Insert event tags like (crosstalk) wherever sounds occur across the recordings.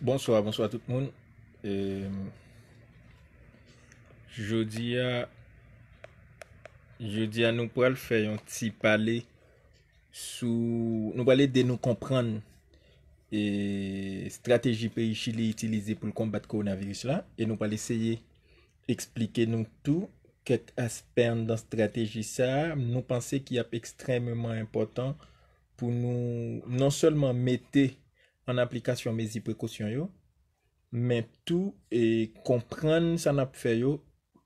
Bonsoywa, bonsoywa tout moun. Je di a... Je di a nou po al fè yon ti pale sou... Nou pale de nou kompran e strategi peyi Chile itilize pou l'kombat koronavirus la e nou pale seye explike nou tou ket aspern dan strategi sa nou panse ki ap ekstremman impotant pou nou non seulement mette man aplikasyon mezi prekosyon yo, men tout, e kompren san ap fè yo,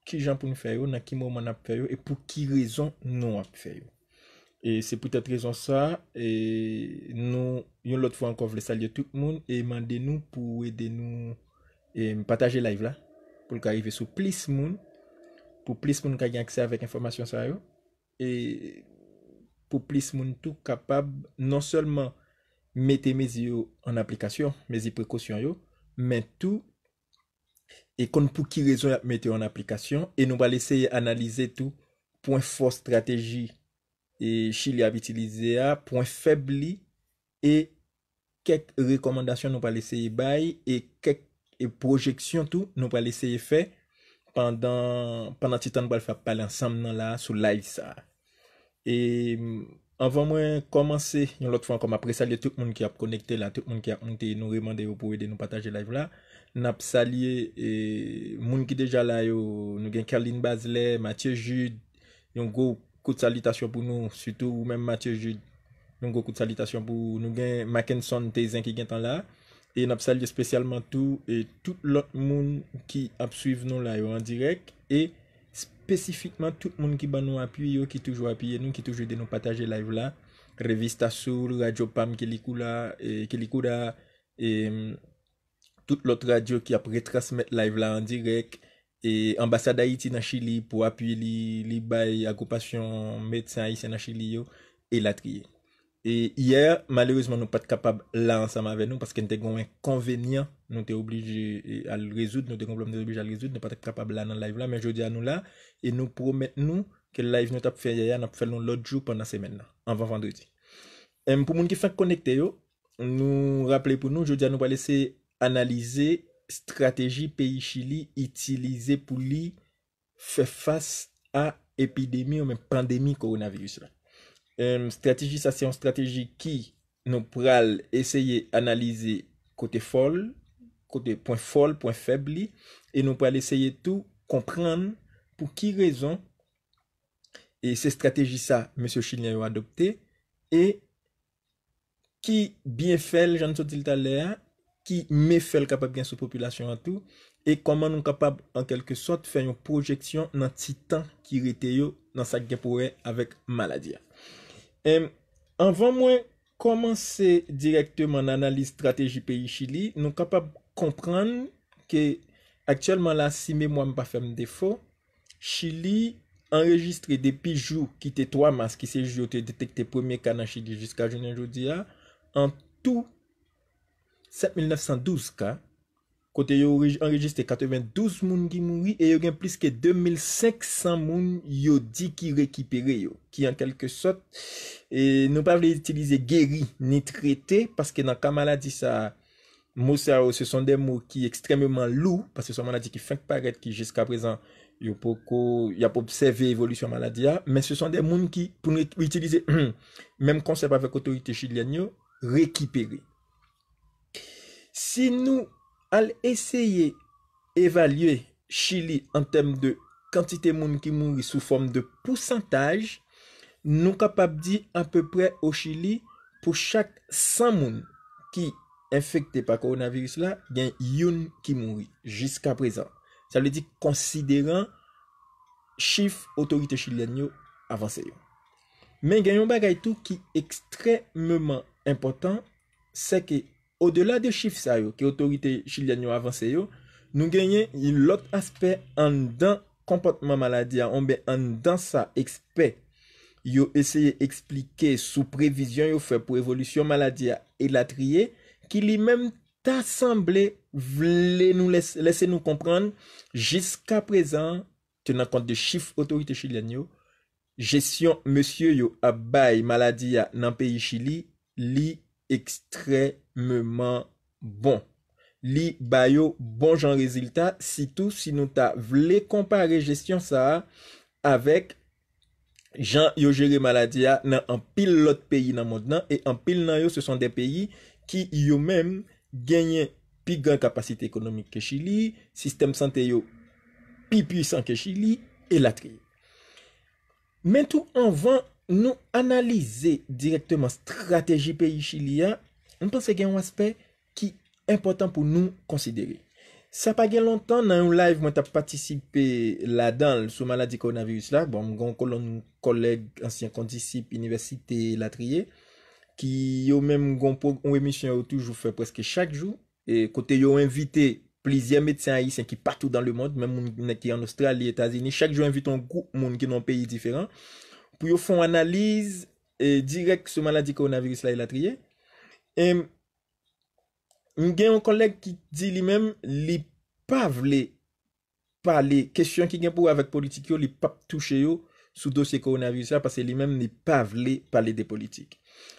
ki jan pou nou fè yo, nan ki mou man ap fè yo, e pou ki rezon nou ap fè yo. E se pou tèt rezon sa, e nou, yon lot fwa an kon vle salye tout moun, e mande nou pou ede nou, e pataje live la, pou l ka rive sou plis moun, pou plis moun ka gen akse avèk informasyon sa yo, e pou plis moun tout kapab, non seulement, mette mezi yo an aplikasyon, mezi prekosyon yo, men tout, e kon pou ki rezon mette yo an aplikasyon, e nou pa leseye analize tout, pou an fòr strategi, e chili avitilize a, pou an febli, e kek rekomandasyon nou pa leseye bay, e kek e projeksyon tout, nou pa leseye fe, pandan titan nou pa l'fap pale ansam nan la, sou la lisa. E... Anvan mwen komanse yon lot fwa ankom apre salye tout moun ki ap konekte la, tout moun ki ap moun te yon nou remande yo pou ede nou pataje live la. Nap salye moun ki deja la yo, nou gen Karline Bazelay, Mathieu Jude, yon go kout salitasyon pou nou, suto ou men Mathieu Jude, yon go kout salitasyon pou nou gen Mackinson te yon ki gen tan la. E nap salye spesyalman tou, e tout lot moun ki ap suive nou la yo an direk. Spesifikman, tout moun ki ba nou apuy yo, ki toujou apuyen nou, ki toujou de nou pataje live la, revista Sour, radio PAM Kelikoula, eh, Kelikoula, e eh, tout lot radio ki apre transmit live la an direk, e eh, ambasada iti nan chili pou apuy li, li bay akopasyon medsan iti nan chili yo, e la triye. Et hier, malerouzman nou pat kapab la ansama ve nou, paske nou te konwen konvenyan, nou te oblige al rezoud, nou te konwen oblige al rezoud, nou pat kapab la nan live la, men jodi anou la, et nou promet nou, ke live nou tap fe yaya, nan pou fel nou lot jou pwanda semen nan, an van vendredi. Et pou moun ki fèk konekte yo, nou rappele pou nou, jodi anou pa lese analize, strategi peyi chili, itilize pou li, fè fase a epidemi ou men pandemi koronavirus la. Strateji sa, se yon strateji ki nou pral eseye analize kote fol, kote pon fol, pon febli, e nou pral eseye tou kompran pou ki rezon, e se strateji sa, M. Chilin yo adopte, e ki bien fel, jane so til taler, ki me fel kapab gen sou populasyon an tou, e koman nou kapab an kelke sot fè yon projeksyon nan titan ki rete yo nan sa genpore avèk maladiyan. Envan mwen komanse direkte man analize strateji peyi chili, nou kapap kompran ke aktuelman la sime mwa mpa fem defo, chili enregistre depi jou ki te 3 mas ki se jou te detekte pweme kanan chili jiska jounen jodi ya, an tou 7.912 ka. kote yo enregiste 92 moun ki moui, e yo gen plis ke 2500 moun yo di ki rekipere yo, ki en kelke sot, e nou pa vle itilize geri ni trete, paske nan ka maladisa, mou sa yo se son de mou ki ekstrememan lou, paske se son maladis ki feng paret ki jiska prezan, yo pou ko, yo pou pseve evolusyon maladia, men se son de moun ki pou nou itilize, (clears throat) menm konsep avek otorite chidlian yo, rekipere. Si nou, al eseye evalye Chili en tem de kantite moun ki mouri sou form de pousantaj, nou kapap di anpe pre o Chili pou chak san moun ki enfekte pa koronavirus la, gen youn ki mouri jiska prezant. Sa le di konsideran chif otorite Chilean yo avanse yo. Men gen yon bagay tou ki ekstremman impotant, seke Ou de la de chif sa yo, ki otorite chilyan yo avanse yo, nou genye yon lot aspe andan kompotman malady a ombè andan sa ekspe yo esye eksplike sou previzyon yo fe pou evolisyon malady a elatriye ki li menm tasemble vle nou lese nou kompran jiska prezan tenan kont de chif otorite chilyan yo, jesyon monsye yo abay malady a nan peyi chilyi li yon. ekstrememan bon. Li bayo bon jan rezultat, si tou si nou ta vle kompare gestyon sa avek jan yo jere maladya nan an pil lot peyi nan mod nan e an pil nan yo se son de peyi ki yo menm genye pi gen kapasite ekonomik ke chili, sistem sante yo pi pwisan ke chili, e la tri. Men tou an van gen Nou analize direktman strateji peyi chili ya, mpense gen yon aspey ki important pou nou konsidere. Sa pa gen lontan nan yon live mwen ta patisipe la dan sou maladi koronavirus la, bon mwen kon kon loun nou koleg, ansyen kondisip, universite latriye, ki yo men mwen kon pou yon emisyon yo toujou fe preske chak jou, e kote yo invite plizye medsyen a isen ki patou dan le moun, men mwen ki an Australi, Etazini, chak jou invite yon kou moun ki nan peyi diferan, Ou yo fon analize eh, direk sou maladi koronavirus la e la triye. M gen yon kolek ki di li men li pa vle pa le. Kestyon ki gen pou avek politik yo li pap touche yo sou dosye koronavirus la. Pase li men li pa vle pa le de politik.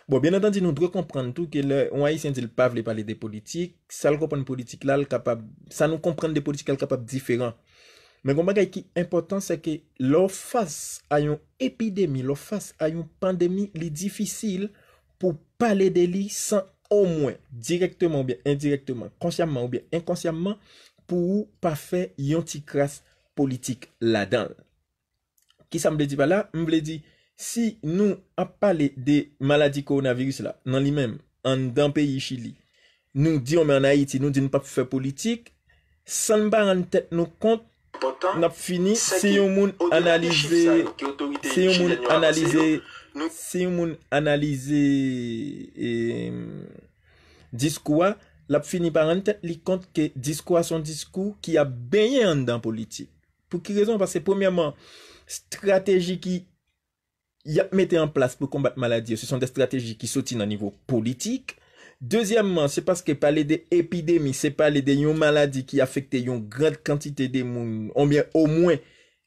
Bon, bien atendi nou dwe komprende tou ke le. Ou a yi sen di li pa vle pa le de politik. Sa nou komprende de politik al kapab diferan. Men gom bagay ki important se ke lo fas a yon epidemi, lo fas a yon pandemi li difisil pou pale de li san o mwen, direktman ou bien indirektman, konsyamman ou bien inkonsyamman pou pa fe yon ti kras politik la dan. Ki sa mble di pa la, mble di, si nou a pale de maladi koronavirus la nan li men, an dan peyi chili, nou di yon me anayiti, nou di nou pa fe politik, san ba an tet nou kont N ap fini, se yon moun analize diskouwa, l ap fini par anten li kont ke diskouwa son diskou ki ap benye yon dan politik. Pou ki rezon, par se pwemiaman, strategi ki yap mette an plas pou kombat maladye, se son de strategi ki soti nan nivou politik, Dezyèmman, se paske pale de epidèmi, se pale de yon maladi ki afekte yon grand kantite de moun, ou mwen, ou mwen,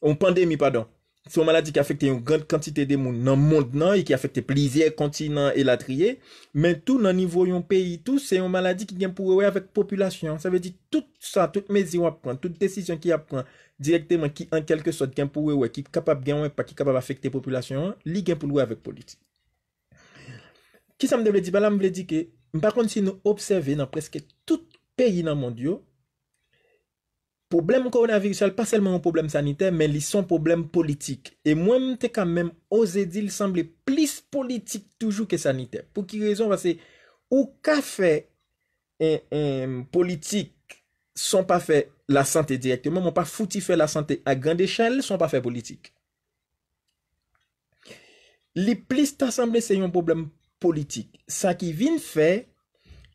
yon pandèmi, padon, se yon maladi ki afekte yon grand kantite de moun nan moun nan, yon ki afekte plizye, kontinan, elatriye, men tou nan nivou yon peyi tou, se yon maladi ki gen pou wewe avèk populasyon, sa ve di tout sa, tout mezi wap kon, tout desisyon ki ap kon, direktèman ki an kelke sot gen pou wewe, ki kapab gen wewe, pa ki kapab afekte populasyon, li gen pou wewe avèk politi. Ki sa mde vle di, ba la m vle di ki, Par kon si nou obseve nan preske tout peyi nan mondyo, problem koronavirusal pa selman ou problem saniter, eh, men eh, li son problem politik. E mwen mte kamem oze di li sanble plis politik toujou ke saniter. Pou ki rezon vase ou ka fe politik son pa fe la sante direkt. Mwen mwen pa fouti fe la sante a gande chal, son pa fe politik. Li plis ta sanble se yon problem politik, politique. Ça qui vient fait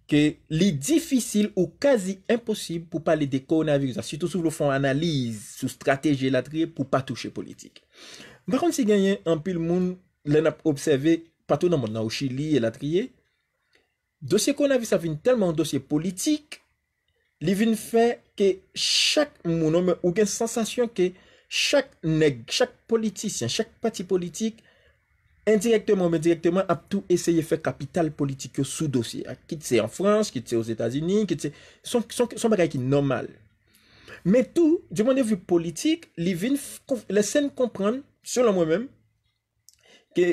que les difficiles ou quasi impossible pour parler des coronavirus. Surtout si vous fond analyse sur stratégie la trier pour pas toucher politique. Par contre, si gagné un pile monde, l'a observé partout dans le monde, au Chili et la trier, dossier coronavirus ça vient tellement de dossier politique, il vient faire que chaque monde ou une sensation que chaque nègre, chaque politicien, chaque parti politique indirektèman ou mè direktèman ap tou esèye fè kapital politik yo sou dosye. Ki tse en Frans, ki tse os Etats-Unis, ki tse... Son bagay ki normal. Mè tou, di mwen devu politik, li vè lè sèn kompran, selon mè mèm, ke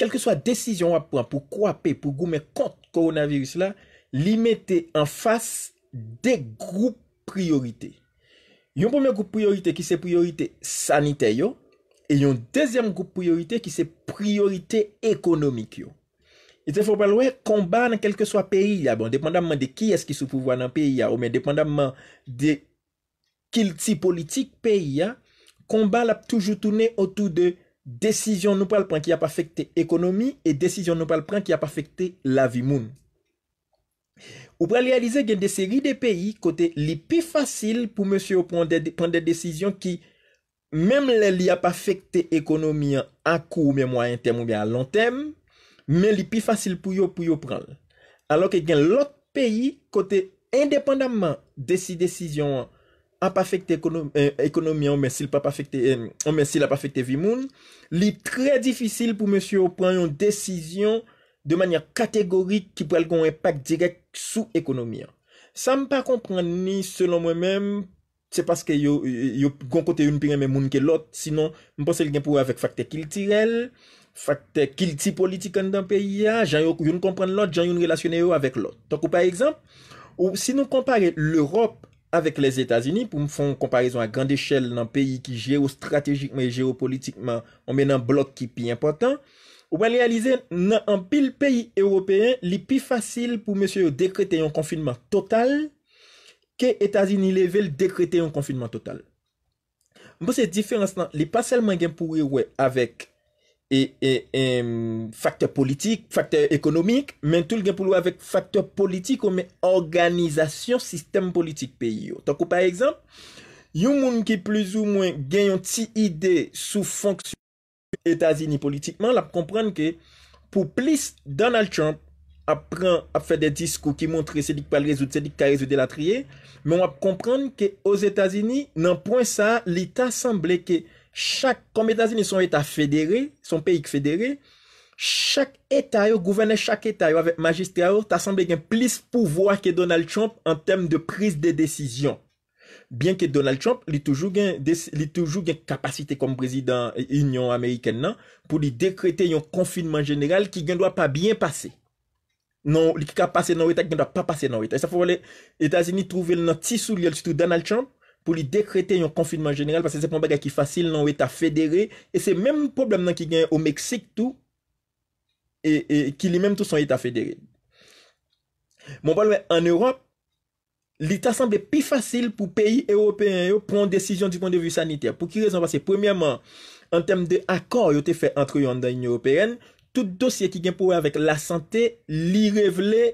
kelke swa desisyon wap pran pou kwape, pou gou mè kont koronavirus la, li mète an fas de group priorité. Yon pou mè group priorité ki se priorité sanité yo, E yon dezyan goup priorite ki se priorite ekonomik yo. E te fò pal wè, komban an kelke swa peyi ya, bon, depandamman de ki eski sou pouvoan an peyi ya, ou men depandamman de kil ti politik peyi ya, komban l ap toujou toune otou de desisyon nou pal pran ki ap afekte ekonomi e desisyon nou pal pran ki ap afekte la vi moun. Ou pran lè alize gen de seri de peyi, kote li pi fasil pou mèsyo pran de desisyon ki Mèm lè li apafekte ekonomi an, akou ou mè mwayen tem ou mè an lantem, mè li pi fasil pou yo pou yo pran. Alok e gen lòt peyi, kote indépendanman de si desisyon an, apafekte eh, ekonomi an, mè si l'apafekte eh, vimoun, li trè difisil pou mèsyo pran yon desisyon de manyan kategorik ki pral kon epak direk sou ekonomi an. Sa m pa kompran ni selon mè mèm, se paske yo gon kote yon piremen moun ke lot, sinon, mponsel gen pou avèk fakte kiltirel, fakte kilti politik an dan peyi ya, jan yon kompren lot, jan yon relasyone yo avèk lot. Tok ou par exemple, ou si nou kompare l'Europe avèk les Etats-Unis, pou mfon komparison a gande chel nan peyi ki jeo strategikman, jeo politikman, ou men nan blok ki pi important, ou ba léalize nan an pil peyi européen, li pi fasil pou monsen yo dekrete yon konfinman total, ke Etazini level dekrete yon konfinman total. Mpo se diferans nan, li pa selman gen pou wewe avek e, e, e, faktor politik, faktor ekonomik, men tout gen pou wewe avek faktor politik ome organizasyon sistem politik peyi yo. Tako par ekzamp, yon moun ki plus ou mwen gen yon ti ide sou fonksyon etazini politikman, la pou kompran ke pou plis Donald Trump, ap pran ap fe de diskou ki montre se dik pal rezout, se dik ka rezout de la triye, men wap kompran ke os Etasini nan pwen sa li ta semble ke chak, kom Etasini son etat federe, son peyik federe, chak etayou, gouvene chak etayou avet magistrayou, ta semble gen plis pouvoa ke Donald Trump an tem de pris de desisyon. Bien ke Donald Trump li toujou gen kapasite kom prezident Union Ameriken nan pou li dekrete yon konfinman general ki gen doa pa bien pase. Non, li ki ka pase nan ou etat, gen da pa pase nan ou etat. E sa fwo wale Etasini trouvel nan tisou li al sitou Donald Trump pou li dekrete yon konfinman general pasen sepon baga ki fasil nan ou etat federe e se menm problem nan ki genye ou Meksik tout e ki li menm tout son etat federe. Mon bal wè, an Europe, li ta samble pi fasil pou peyi Europeen yo pou an desisyon di pon de vi saniter. Pou ki rezon vase, premiyaman, an tem de akor yo te fe antre yon dan Europeen yo, Tout dosye ki gen pou we avek la sante, li revele,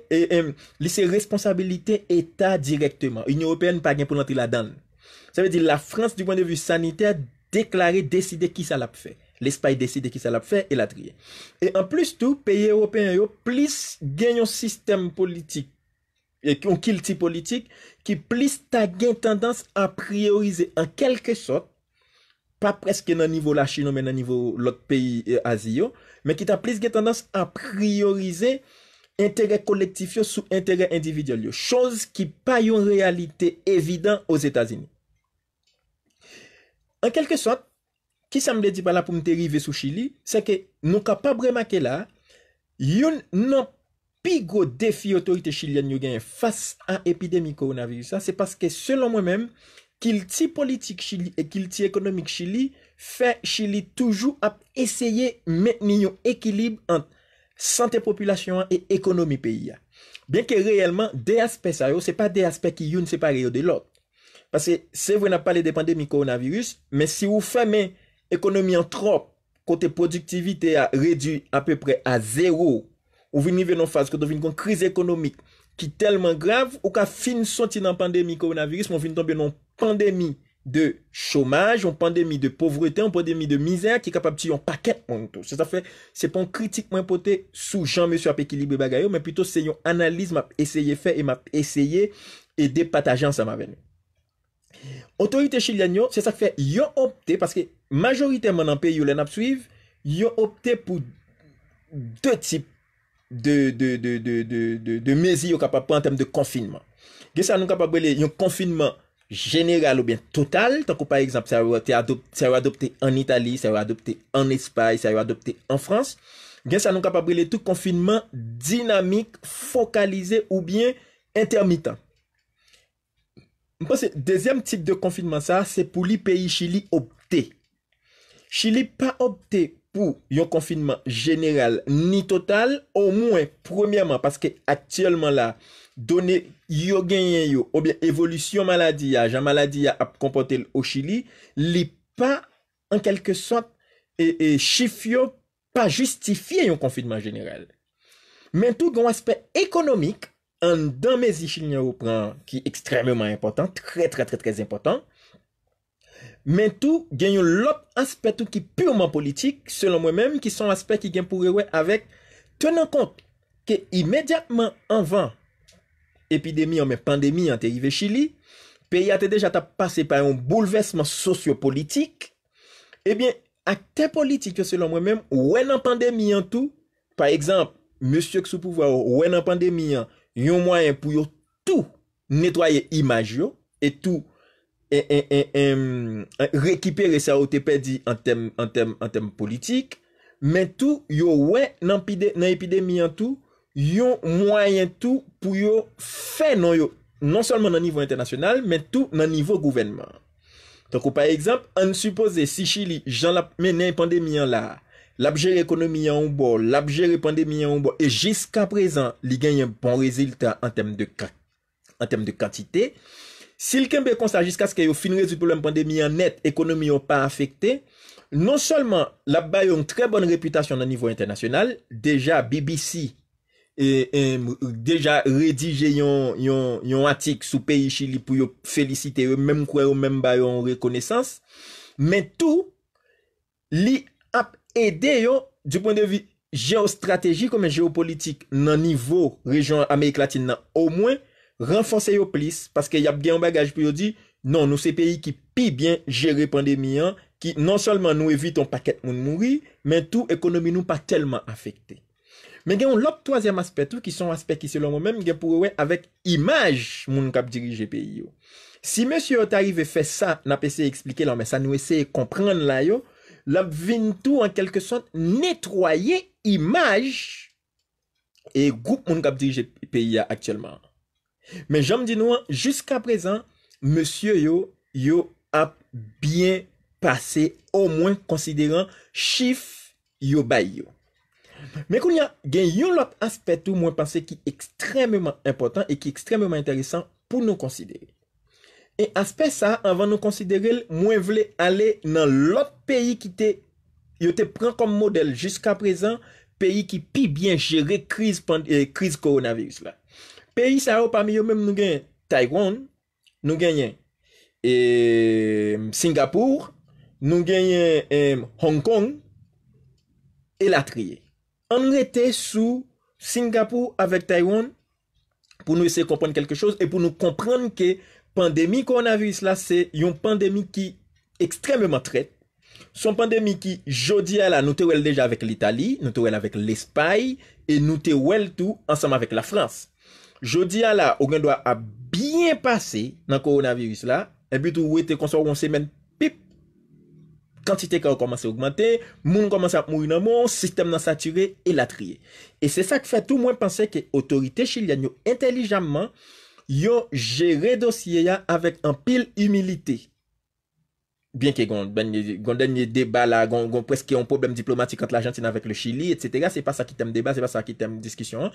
li se responsabilite eta direkteman. Unye European pa gen pou lantri la dan. Sa ve di la Frans di pwendevi saniter deklare deside ki sa lap fe. Lespa e deside ki sa lap fe e latriye. E an plus tou, peye European yo plis gen yon sistem politik. E yon kilti politik ki plis ta gen tendans a priorize an kelke sot. Pa preske nan nivou la Chino men nan nivou lot peyi euh, Asia yo. men ki ta plis gen tendans a priorize entere kolektif yo sou entere individual yo. Chose ki pa yon realite evidant os Etazini. En kelke sot, ki sa m de di bala pou m te rive sou Chili, se ke nou ka pa brema ke la, yon nan pi gro defi otorite Chilien yo gen fase an epidemi koronavirisa, se paske selon mwen men, ki l ti politik Chili e ki l ti ekonomik Chili, fè chili toujou ap eseye men yon ekilib ant sante populasyon an e ekonomi peyi ya. Bien ke reyelman, de aspe sa yo, se pa de aspe ki yon sepa reyo de lò. Pase se wè na pale de pandemi koronavirus, men si wè fè men ekonomi an trop, kote produktivite a redu apè pre a zèro, wè vini vè nan faz kote vini kon kriz ekonomik ki telman grav, wè ka fin soti nan pandemi koronavirus, wè vini tombe nan pandemi ekonomik, de chomaj, ou pandemi de povreté, ou pandemi de mizer, ki kapap ti yon paket moun tou. Se sa fe, se pon kritik mwen pote sou jan mè su ap ekilibre bagayou, mè pwito se yon analiz mè ap esye fe, mè ap esye edè patajans sa mè vè nou. Otorite chilyan yo, se sa fe, yon opte, paske majoritè mwen anpe yon lè nap suiv, yon opte pou dè tip de mezi yon kapap pou an tem de konfinman. Ge sa nou kapap bwele yon konfinman jeneral ou bien total, tankou par exemple, sa yo adopte en Itali, sa yo adopte en Espany, sa yo adopte en Frans, gen sa nou kapabrile tout konfinman dinamik, fokalize ou bien intermitan. Mpense, dezem tip de konfinman sa, se pou li peyi Chili opte. Chili pa opte pou yon konfinman jeneral ni total, ou mwen, premiyaman, paske aktiyelman la, donen konfinman yo yo, ou bien évolution maladie, la maladie à comporter au Chili, li pas, en quelque sorte, et e, e chif yo pas confinement yon confinement général mais tout aspect aspect économique en dan mezi chilien yo pran, très, très important, très très très très important, Mais tout gen l'autre aspect tout qui purement purement selon moi-même, qui sont aspects qui gen pour Avec avec, tenant compte que immédiatement epidemiyon men pandemiyon te rive Chili, pe yate deja ta pase pa yon boulevesman sosyo-politik, ebyen ak te politik yo selan mwen men, wè nan pandemiyon tou, par ekzamp, monsye k sou pouvwa wè nan pandemiyon, yon mwayen pou yo tou netwaye imaj yo, e tou e, e, e, rekipere sa o te pedi an tem politik, men tou yo wè nan epidemiyon tou, yon mwayen tou pou yon fè nan yon, non salman nan nivou internasyonal, men tou nan nivou gouvenman. Takou pa ekzamp, an supose si chili jan la menen pandemiyan la, labjère ekonomi yon ou bo, labjère pandemiyan ou bo, e jiska prezan li gen yon bon reziltan an tem de kantite, sil kembe konsa jiska skè yon finrez yon problem pandemiyan net, ekonomi yon pa afekte, non salman labba yon tre bon reputasyon nan nivou internasyonal, deja BBC, E, e, deja redije yon atik sou peyi chili pou yo felicite, yo menm kwe, yo menm ba, yo yon rekonesans, men tou li ap ede yo, du pon de vi, geostrategi kon men geopolitik nan nivou region Amerik Latine nan, ou mwen, renfonse yo plis, paske yap gen yon bagaj pou yo di, non nou se peyi ki pi bien jere pandemi an, ki non solman nou evite yon paket moun mouri, men tou ekonomi nou pa telman afekte. Men gen yon lop tozyam aspet ou ki son aspet ki selon mwen men, gen pouwe avek imaj moun kap dirije pe yo. Si monsye non, yo tarive fe sa, na pe se eksplike lan, men sa nou eseye komprende lan yo, lop vin tou an kelke son netroye imaj e goup moun kap dirije pe ya aktyelman. Men janm di nou an, jiska prezan, monsye yo yo ap bien pase, o mwen konsideran chif yo bay yo. Mwen koun ya gen yon lot aspet ou mwen panse ki ekstrememan important E ki ekstrememan interesant pou nou konsidere E aspet sa, anvan nou konsidere, mwen vle ale nan lot peyi ki te Yo te pran kom model jiska prezan Peyi ki pi bien jere kriz euh, koronavirus la Peyi sa yo pami yo menm nou gen Taigwan Nou genyen euh, Singapour Nou genyen euh, Hong Kong E la triye An nou ete sou Singapou avèk Taiwan pou nou ese komprenn kelke chos e pou nou komprenn ke pandemi koronavirus la se yon pandemi ki ekstremèman tret. Son pandemi ki jodi ala nou te wel deja avèk l'Italie, nou te wel avèk l'Espaye e nou te wel tou ansam avèk la Frans. Jodi ala, o gen doa a byen pase nan koronavirus la, e bitou wè te konsor wè yon semen pip. Kantite ka yo komanse augmente, moun komanse ap moun namon, sistem nan satire, e la triye. E se sa k fe tout mwen panse ke otorite chilyan yo entelijanman, yo jere dosye ya avek an pil humilite. Bien ke gonden nye deba la, gonden preske yon problem diplomatik ant la jantina vek le chily, et cetera, se pa sa ki tem deba, se pa sa ki tem diskisyon.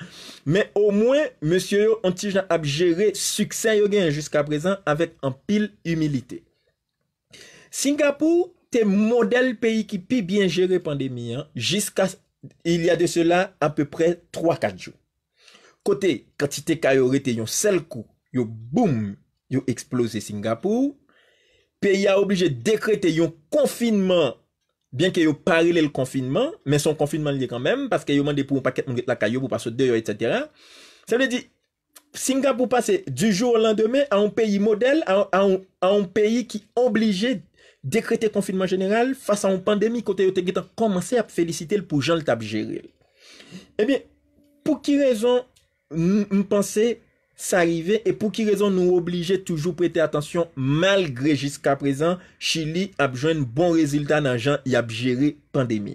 Men o mwen, monsye yo, an ti jan ap jere, suksen yo gen, jiska prezan, avek an pil humilite. Singapou, model peyi ki pi bien jere pandemi jiska il ya de cela ap peu pre 3-4 jou kote kati te kayo rete yon sel kou, yon boum yon eksplose Singapou peyi a oblije dekrete yon konfinman, bien ke yon parilel konfinman, men son konfinman liye kanmem, paske yon mande pou un paket moun get la kayo pou pa so deyo, etc Singapou pase du jou lan demen a yon peyi model a yon peyi ki oblije Dekrete konfinman jeneral, fasa an pandemi, kote yo te git an komanse ap felicite l pou jan l tap jere. Ebyen, eh pou ki rezon m panse s'arive, e pou ki rezon nou oblije toujou prete atensyon malgre jiska prezan, Chili ap jwenn bon rezultat nan jan y ap jere pandemi.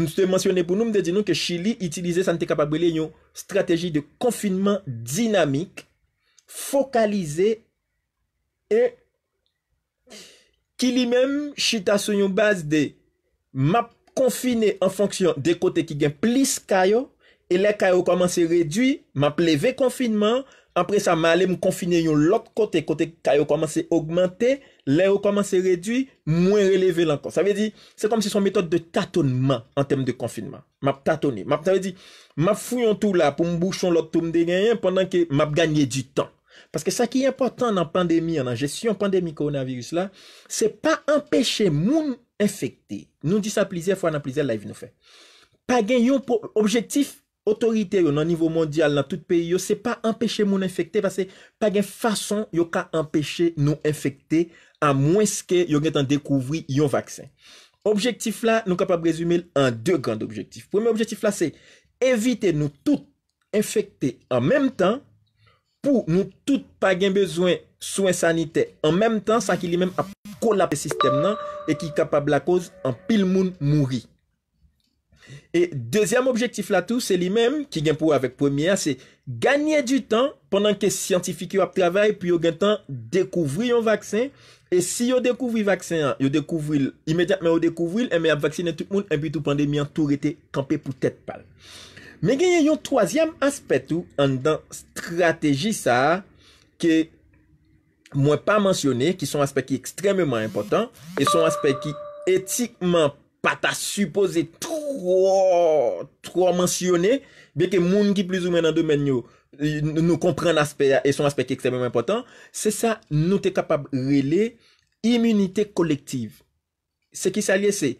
M se mwansyonne pou nou m de di nou ke Chili itilize san te kapabrele yon strategi de konfinman dinamik, fokalize e konfinman. Ki li menm chita sou yon base de map konfine en fonksyon de kote ki gen plis kayo e le kayo komanse redwi, map leve konfinman, apre sa ma ale mou konfine yon lot kote, kote kayo komanse augmente, le yo komanse redwi, mwen releve lankan. Sa ve di, se konm si son metode de tatonman an tem de konfinman. Map tatoni, map sa ve di, map fuyon tou la pou mbouchon lot tou mde genyen pendant ki map ganyen di tan. Paske sa ki important nan pandemi, nan jesyon pandemi koronavirus la, se pa empèche moun enfekte. Nou di sa plizè fwa nan plizè la evi nou fè. Pagè yon objektif otorite yo nan nivou mondial nan tout peyi yo, se pa empèche moun enfekte, paske pagè fason yo ka empèche nou enfekte a mwenske yo gen tan dekouvri yon vaksen. Objektif la nou ka pa brezume l an de grand objektif. Premè objektif la se evite nou tout enfekte an menm tan pou nou tout pa gen bezwen souen sanite en menm tan sa ki li menm ap kolap e sistem nan e ki kapab la koz an pil moun mouri. E dezyam objektif la tou se li menm ki gen pou avek premiye se ganyen du tan penan ke siyantifik yo ap travay pi yo gen tan dekouvri yon vaksen e si yo dekouvri vaksen an, yo dekouvri il imediat men yo dekouvri il, eme ap vaksine tout moun epi tout pandemi an tou rete kampe pou tet pal. Men gen yon troasyam aspet ou an dan strategi sa, ke mwen pa mansyone, ki son aspet ki ekstrememan impotant, e son aspet ki etikman pata suppose tro mansyone, beke moun ki plizoumen nan domen nou, nou kompren aspet, e son aspet ki ekstrememan impotant, se sa nou te kapab rele imunite kolektiv. Se ki sa liye se,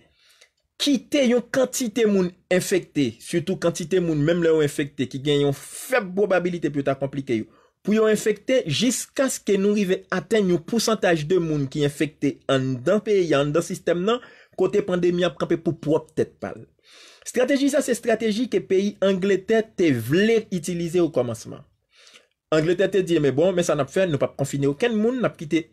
Kite yon kantite moun infekte, sütou kantite moun mem le ou infekte, ki gen yon feb probabilite pyot a komplike yon, pou yon infekte, jiska se ke nou rive aten yon pousantaj de moun ki infekte an dan peyi an dan sistem nan, kote pandemi ap kapè pou pou ap tèt pal. Strateji sa se strategi ke peyi Angleterre te vler itilize ou komansman. Angleterre te diye, me bon, me sa nap fè, nou pap konfine ouken moun, nap kite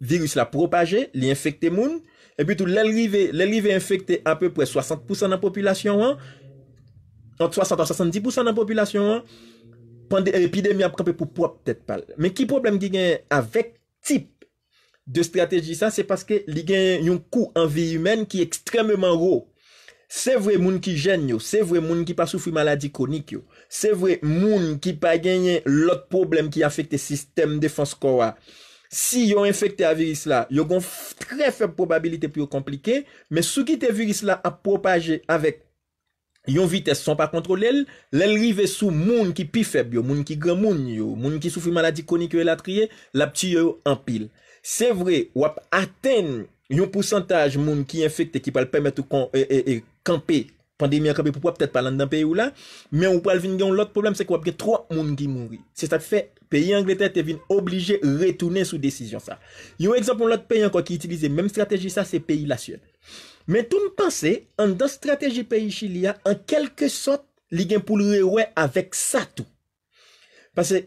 virus la propaje, li infekte moun, Et puis tout, l'elrive est infecté à peu près 60% dans la population. Entre 60 et 70% dans la population. Pendant l'épidémie, après, pourquoi peut-être pas? Mais qui problème qui gagne avec type de stratégie ça, c'est parce que li gagne un coût en vie humaine qui est extrêmement gros. C'est vrai moun qui gène yo. C'est vrai moun ki pa souffre maladie chronique yo. C'est vrai moun ki pa gagne l'autre problème ki affecte système défense korwa. Si yon infekte aviris la, yon gon ftre feb probabilite pyo komplike, men sou ki te viris la ap propaje avek yon vites son pa kontrolel, lel rive sou moun ki pi feb yo, moun ki gen moun yo, moun ki soufi maladi konik yo elatriye, la pti yo yo anpil. Se vre, wap aten yon pousantaj moun ki infekte ki pal pemet ou e, e, e, kanpe pandemi akabe, pou pwap petet palan dan pe yo la, men ou pal vin gen lot problem se kwa pke tro moun ki mouri. Se sa te fe... Peyi Angleterre te vin oblije retounen sou desisyon sa. Yon ekzampon lot peyi anko ki itilize menm strategi sa, se peyi la syon. Men toum panse, an dan strategi peyi Chilia, an kelke sot, li gen pou loue wè avèk sa tou. Pase,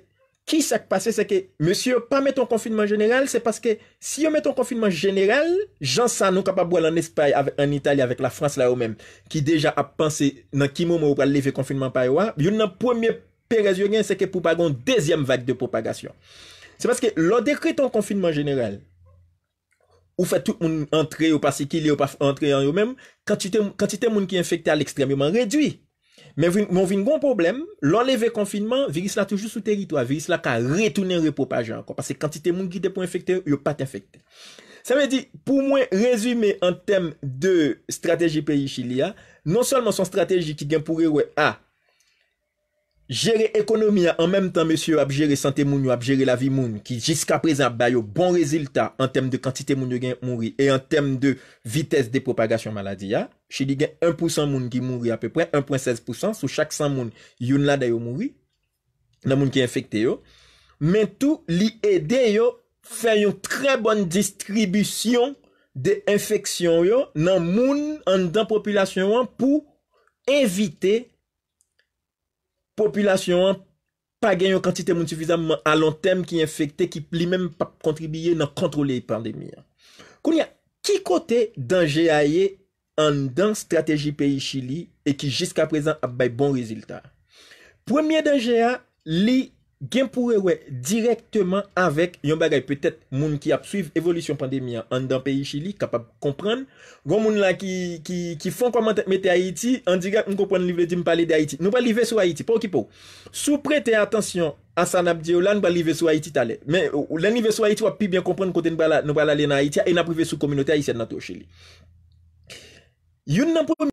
ki sak pase, se ke, monsi, yo pa met ton konfinman jeneral, se paske, si yo met ton konfinman jeneral, jan sa nou kapab wè lan espay avèk an Itali avèk la Frans la ou menm, ki deja ap panse nan ki moun mou pral leve konfinman pay wè, yon nan pwemye panse. rezyon gen seke pou pagon dezyem vak de propagasyon. Se paske lo dekri ton konfinman jeneral ou fa tout moun entrey ou pa se kili ou pa entrey an yo menm kantite moun ki enfekte al ekstrem yon man redwi. Men moun vi ngon problem lor leve konfinman viris la toujou sou teritwa. Viris la ka retounen repopaje an kon. Paske kantite moun ki depon enfekte yo pat enfekte. Sa me di pou mwen rezume an tem de strateji peyi chili ya non solman son strateji ki gen pou rewe a Jere ekonomi an, an menm tan mesyo, ap jere sante moun yo, ap jere la vi moun, ki jiska prezant ba yo bon reziltat an tem de kantite moun yo gen moun ri, e an tem de vites de propagasyon maladi ya, chidi gen 1% moun ki moun ri ap pe pre, 1.16%, sou chak 100 moun yon la dayo moun ri, nan moun ki infekte yo, men tou li ede yo, fe yon tre bon distribisyon de infeksyon yo, nan moun an dan populasyon yo, pou evite yo, Populasyon an pa genyo kantite moun sufizanman an lon tem ki infekte ki li menm pa kontribiye nan kontrole pandemi an. Koun ya, ki kote denge a ye an dan strategi peyi chili e ki jiska prezan ap bay bon rezultat? Premier denge a, li... genpou rewe direktman avèk yon bagay. Petèt moun ki ap suiv evolisyon pandemi an, an dan peyi chili, kapab kompran. Gon moun la ki fon kwa mante mette Haiti, an direk moun kompran nivle di mpale de Haiti. Nou pa li ve sou Haiti, poukipou. Sou prete atensyon asan ap di ou lan, nou pa li ve sou Haiti tale. Men, ou len li ve sou Haiti wap pi bien kompran kote nou pa lalè nan Haiti, e nan prive sou kominote Haitien nato chili. Yon nan pou mwen,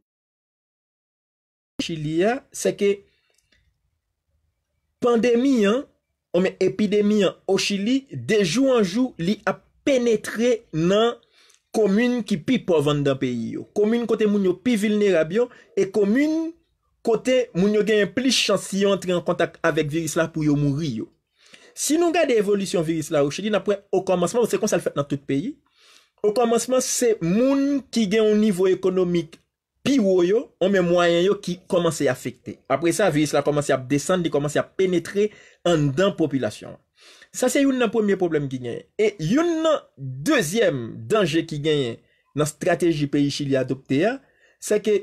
chili ya, seke, pandemi an, omen epidemi an, ochi li, dejou anjou, li ap penetre nan komune ki pi povan dan peyi yo. Komune kote moun yo pi vilnerab yo, e komune kote moun yo gen plis chansi yo antre an kontak avèk virus la pou yo mouri yo. Si nou gade evolisyon virus la ochi li, na pre, o komansman, se kon sa l fèt nan tout peyi, o komansman se moun ki gen un nivou ekonomik ekonomik, piwoyo, ome mwayen yo ki komanse afekte. Apre sa, virus la komanse ap desan, li komanse ap penetre an dan populasyon. Sa se yon nan pwemye problem ki ganyen. E yon nan dezyem danje ki ganyen nan strateji peyi chili adopte ya, se ke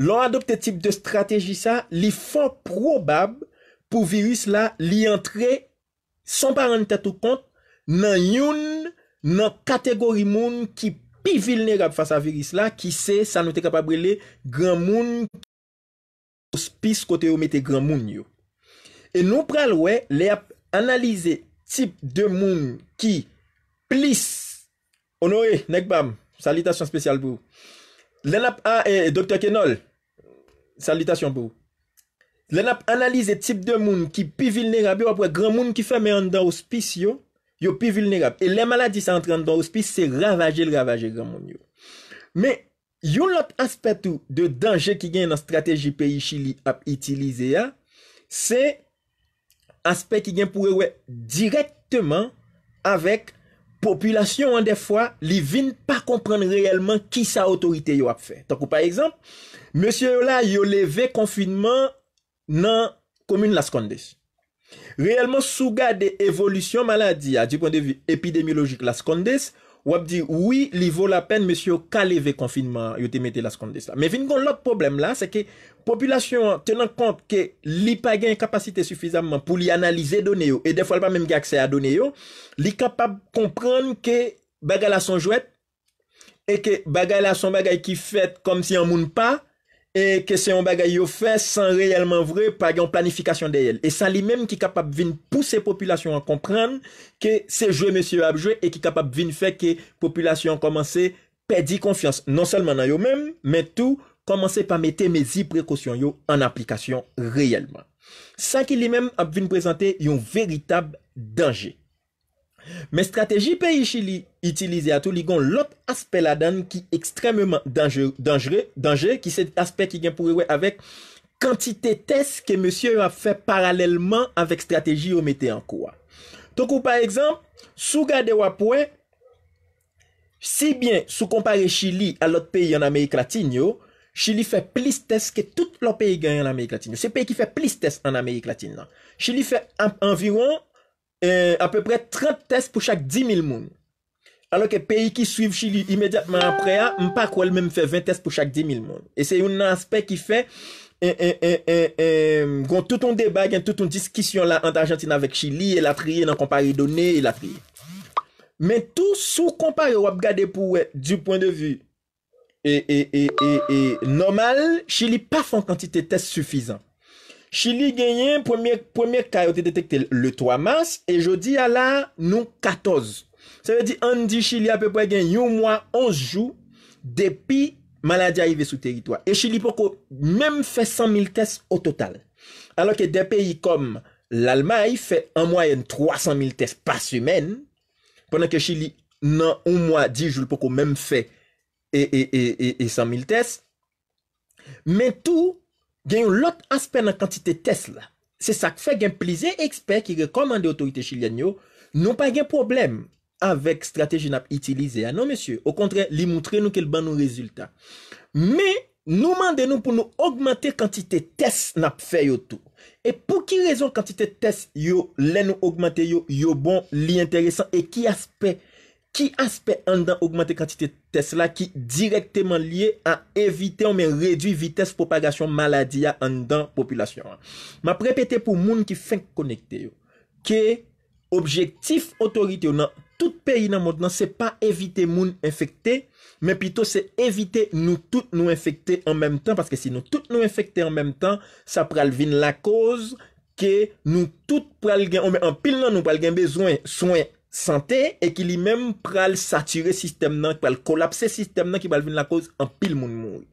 lor adopte tip de strateji sa, li fon probab pou virus la li antre son par an tetou kont nan yon nan kategori moun ki Pi vilne rap fasa virus la ki se sanote kapabre le gran moun ki fèmè an da ospis kote yo mette gran moun yo. E nou pral wè, lè ap analize tip de moun ki plis. Onore, nek bam, salitation spesyal pou. Lè nap a, doktor Kenol, salitation pou. Lè nap analize tip de moun ki pi vilne rap yo ap wè gran moun ki fèmè an da ospis yo. Yo pi vilnerab. E le maladi sa entran do hospice, se ravaje, ravaje, ramon yo. Me, yo lot aspet ou de danje ki gen nan strateji peyi chili ap itilize ya, se aspet ki gen pou rewe direktman avèk populasyon an defwa li vin pa komprende reyelman ki sa otorite yo ap fe. Tak ou pa ekzamp, monsye yo la yo leve konfinman nan komune las kondes. Reelman sou gade evolusyon maladi a, di pwendevi epidemiologik la skondes, wap di, oui, li vol apen monsiyo ka leve konfinman yote mette la skondes la. Me vin kon lak problem la, se ke populasyon tenan kont ke li pa gen kapasite sufizanman pou li analize doneyo, e defol pa menm ge akse a doneyo, li kapab kompran ke bagay la son jwet, e ke bagay la son bagay ki fet kom si yon moun pa, E ke se yon bagay yo fè, san reyelman vre, pa yon planifikasyon de yel. E san li menm ki kapap vin pousse populasyon an kompran ke se jwe monsi yo ap jwe e ki kapap vin fè ke populasyon komanse pedi konfians. Non salman an yo menm, men tout, komanse pa mette mezi prekosyon yo an aplikasyon reyelman. San ki li menm ap vin prezante yon veritab denje. Men strateji peyi Chili itilize a tou ligon lot aspe la dan ki ekstrememan dangere ki se aspe ki gen pou rewe avek kantite tes ke monsye yo a fe paralelman avek strateji yo mete an kwa. Tokou par exemple, sou gade wapwe si bien sou kompare Chili a lot peyi an Amerik Latinyo, Chili fe plis tes ke tout lot peyi gen an Amerik Latinyo. Se peyi ki fe plis tes an Amerik Latinyo. Chili fe environ Ape pre 30 test pou chak 10.000 moun. Alo ke peyi ki suivi Chili imediatman apre a, mpa kwen men mfe 20 test pou chak 10.000 moun. E se yon aspek ki fe, kon touton debag, touton diskisyon la anta Argentina vek Chili, el a triye nan kompare yon donye, el a triye. Men tou sou kompare wap gade pou we, du pwen de vi. E normal, Chili pa fon kantite test sufizant. Chili genyen, premier ka yo te detekte le 3 mars, e jodi ala nou 14. Se ve di, an di Chili apèpè genyen yon mwa 11 jou depi maladi a yive sou teritwa. E Chili poko mèm fè 100.000 test o total. Alo ke depi yi kom l'Alma, yi fè an mwayen 300.000 test pas humèn, pwennan ke Chili nan yon mwa 10 jou poko mèm fè 100.000 test. Men tou, gen yon lot asper nan kantite tes la. Se sak fe gen plize ekspert ki rekomande otorite chilyan yo, nou pa gen problem avek strateji nap itilize. Anon, monsye? Ou kontre, li moutre nou kel ban nou rezultat. Me, nou mande nou pou nou augmente kantite tes nap fe yo tou. E pou ki rezon kantite tes yo le nou augmente yo, yo bon, li enteresan, e ki asper yon? Ki aspe andan augmente kantite test la ki direktyman liye a evite ou men redwi vites popagasyon maladi ya andan populasyon. Ma prepe te pou moun ki feng konekte yo. Ke objektif otorite yo nan tout peyi nan moun nan se pa evite moun infekte. Men pito se evite nou tout nou infekte an menm tan. Paske si nou tout nou infekte an menm tan, sa pral vin la koz. Ke nou tout pral gen, ou men an pil nan nou pral gen bezwen soyen. sante, e ki li men pral satire sistem nan, pral kolapse sistem nan ki bal vin la koz, an pil moun moun.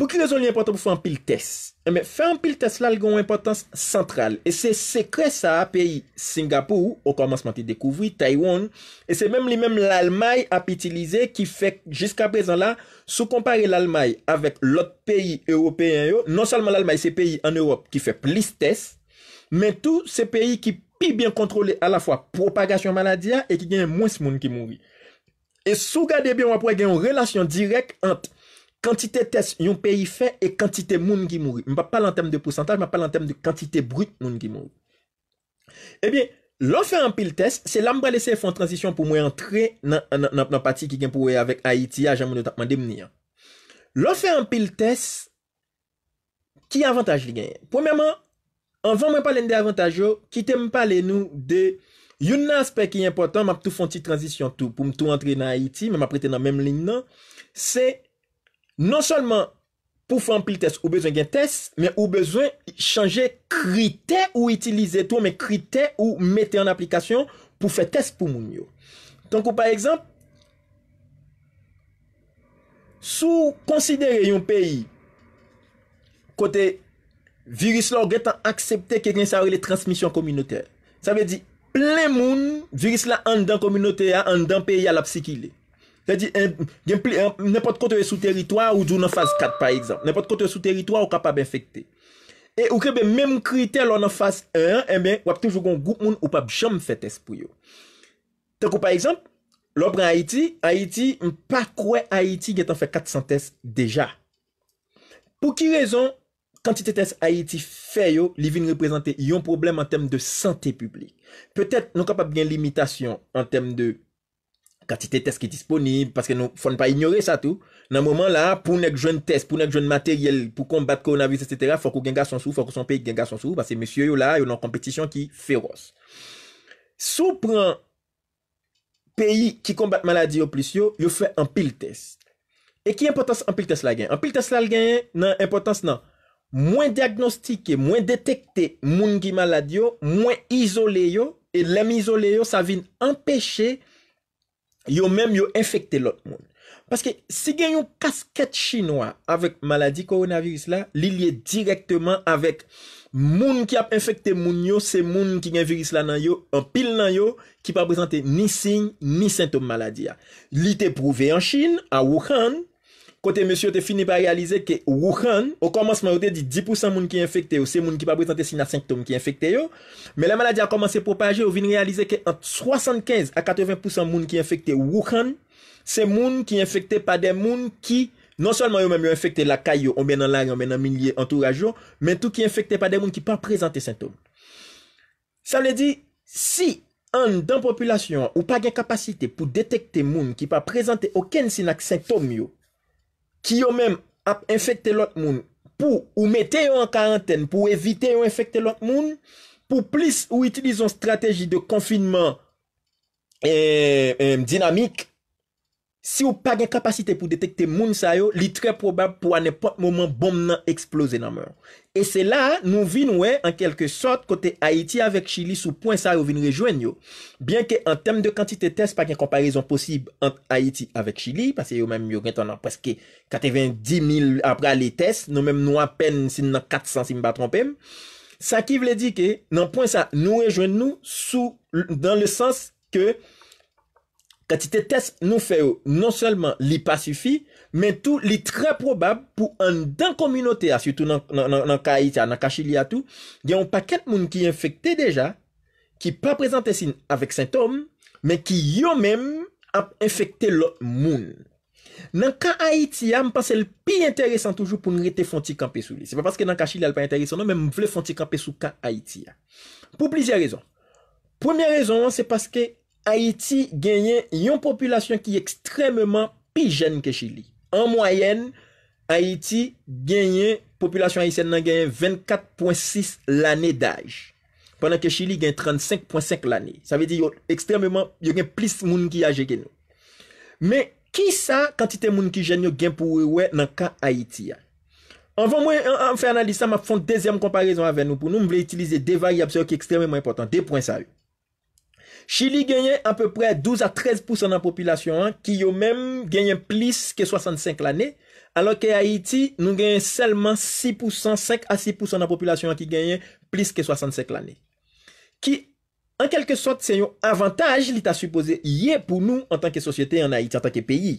Pou ki rezon li importan pou fè an pil tes? E eh men fè an pil tes la, li goun importans santral, e se sekre sa a peyi Singapou, ou komanseman ti dekouvri, Taiwoun, e se men li men l'Almay ap itilize, ki fè jiska prezan la, sou kompare l'Almay avèk lot peyi européen yo, non salman l'Almay se peyi an Europe ki fè plis tes, men tou se peyi ki pi bin kontrole a la fwa propagasyon maladya, e ki genye mwese moun ki mouri. E sou gade bi, wap wap wè genye yon relasyon direk ant kantite test yon peyi fe, e kantite moun ki mouri. Mpa pal an tem de pwosantaj, mpa pal an tem de kantite brut moun ki mouri. E bi, lò fè an pil test, se lam wè lè se yon fon transisyon pou mwen yon tre nan pati ki gen pou wè avèk Haiti, a jan mwen yon tapman demni. Lò fè an pil test, ki avantage li genye? Pwemèman, Anvan mwen palen de avantajo, kitem palen nou de yon aspek ki yon important, m ap tou fon ti transition tou, pou m tou antre nan Haiti, m ap prete nan menm lin nan, se, non solman, pou fan pil test, ou bezwen gen test, men ou bezwen chanje krite ou itilize tou, men krite ou mette an aplikasyon pou fe test pou moun yo. Tonkou, pa ekzamp, sou konsidere yon peyi, kote, Viris la ou get an aksepte ke gen sa ou le transmisyon kominote. Sa ve di, ple moun viris la an dan kominote a, an dan peye a la psikile. Sa di, gen pli, nèpot kote ou sou teritwa eh ou djou nan fase 4 pa ekzamp. Nèpot kote ou sou teritwa ou kapab enfekte. E ou kebe menm kriter lò nan fase 1, e men wap te jougon gout moun ou pap jom fè test pou yo. Tek ou pa ekzamp, lò pre Haiti, Haiti, m pa kwe Haiti get an fè 400 test deja. Po ki rezon? Kantite test ayeti fe yo, li vin reprezenter yon problem an tem de sante publik. Petet nou kapap gen limitasyon an tem de kantite test ki disponib, paske nou foun pa ignore sa tou. Nan mouman la, pou nèk joun test, pou nèk joun materyel, pou kombat koronavis, et cetera, fokou gen gasonsou, fokou son pey gen gasonsou, bas se monsye yo la, yo nan kompetisyon ki feroz. Sou pran peyi ki kombat maladi yo plis yo, yo fwe an pil test. E ki importans an pil test la gen? An pil test la gen nan importans nan? Mwen diagnostike, mwen detekte moun ki maladi yo, mwen isole yo, e lem isole yo, sa vin empeshe yo menm yo enfekte lot moun. Paske si gen yon kasket chinois avèk maladi koronavirus la, li liye direktman avèk moun ki ap enfekte moun yo, se moun ki gen virus la nan yo, an pil nan yo, ki pa apresente ni sign, ni sintom maladi ya. Li te prouve an chine, a Wuhan, Kote monsi ou te fini pa realize ke woukhan, ou komanse man ou te di 10% moun ki infekte yo, se moun ki pa prezante sina senktom ki infekte yo, men la maladi a komanse propaje ou vin realize ke an 75 a 80% moun ki infekte woukhan, se moun ki infekte pa de moun ki, non solman yo men yo infekte la kayo, ou men an lary, ou men an min liye entouraj yo, men tou ki infekte pa de moun ki pa prezante senktom. Sa mwen di, si an dan populasyon ou pa gen kapasite pou detekte moun ki pa prezante oken senakt senktom yo, Ki yo men ap infekte lot moun Pou ou mette yo an karenten Pou evite yo infekte lot moun Pou plis ou itilize yon strategi De konfinman eh, eh, Dinamik Si ou pa gen kapasite pou detekte moun sa yo, li tre probab pou an epon moment bom nan eksplose nan moun. E se la, nou vin we en kelke sot kote Haiti avèk Chili sou point sa yo vin rejoen yo, bien ke an tem de kantite test pa gen komparison posib ant Haiti avèk Chili, pase yo men yon renton nan preske 90 000 apra li test, nou men nou apen sin nan 400 si mba trompem, sa ki vle di ke nan point sa nou rejoen nou dans le sens ke kwen ti te test nou feyo, non selman li pa sufi, men tou li tre probab pou an dan kominote a, syoutou nan ka Haitia, nan kachili a tou, gen yon paket moun ki infekte deja, ki pa prezante sin non, avek sintom, men ki yo men ap infekte lò moun. Nan ka Haitia, mpase l pi interesan toujou pou n rete fonti kampe sou li. Se pa paske nan kachili al pa interesan nou, men m vle fonti kampe sou ka Haitia. Po blize rezon. Premye rezon, se paske Haiti genyen yon populasyon ki ekstrememan pi jen ke Chili. En moyen, Haiti genyen, populasyon Haitien nan genyen 24.6 l ane daj. Pendan ke Chili genyen 35.5 l ane. Sa ve di yon ekstrememan, yon genyen plis moun ki aje genyo. Men, ki sa kantite moun ki jen yo genyen pou wewe nan ka Haiti ya? Anvan mwen an fe analisa, ma fon dezem komparizon ave nou. Pou nou mwen vle itilize de variabse yo ki ekstrememan important, de point sa yon. Chili genyen anpepre 12 a 13% nan populasyon an ki yo men genyen plis ke 65 l ane alo ke Haiti nou genyen selman 6% 5 a 6% nan populasyon an ki genyen plis ke 65 l ane. Ki ankelke sot se yon avantaj li ta supose ye pou nou an tanke sosyete en Haiti, an tanke peyi.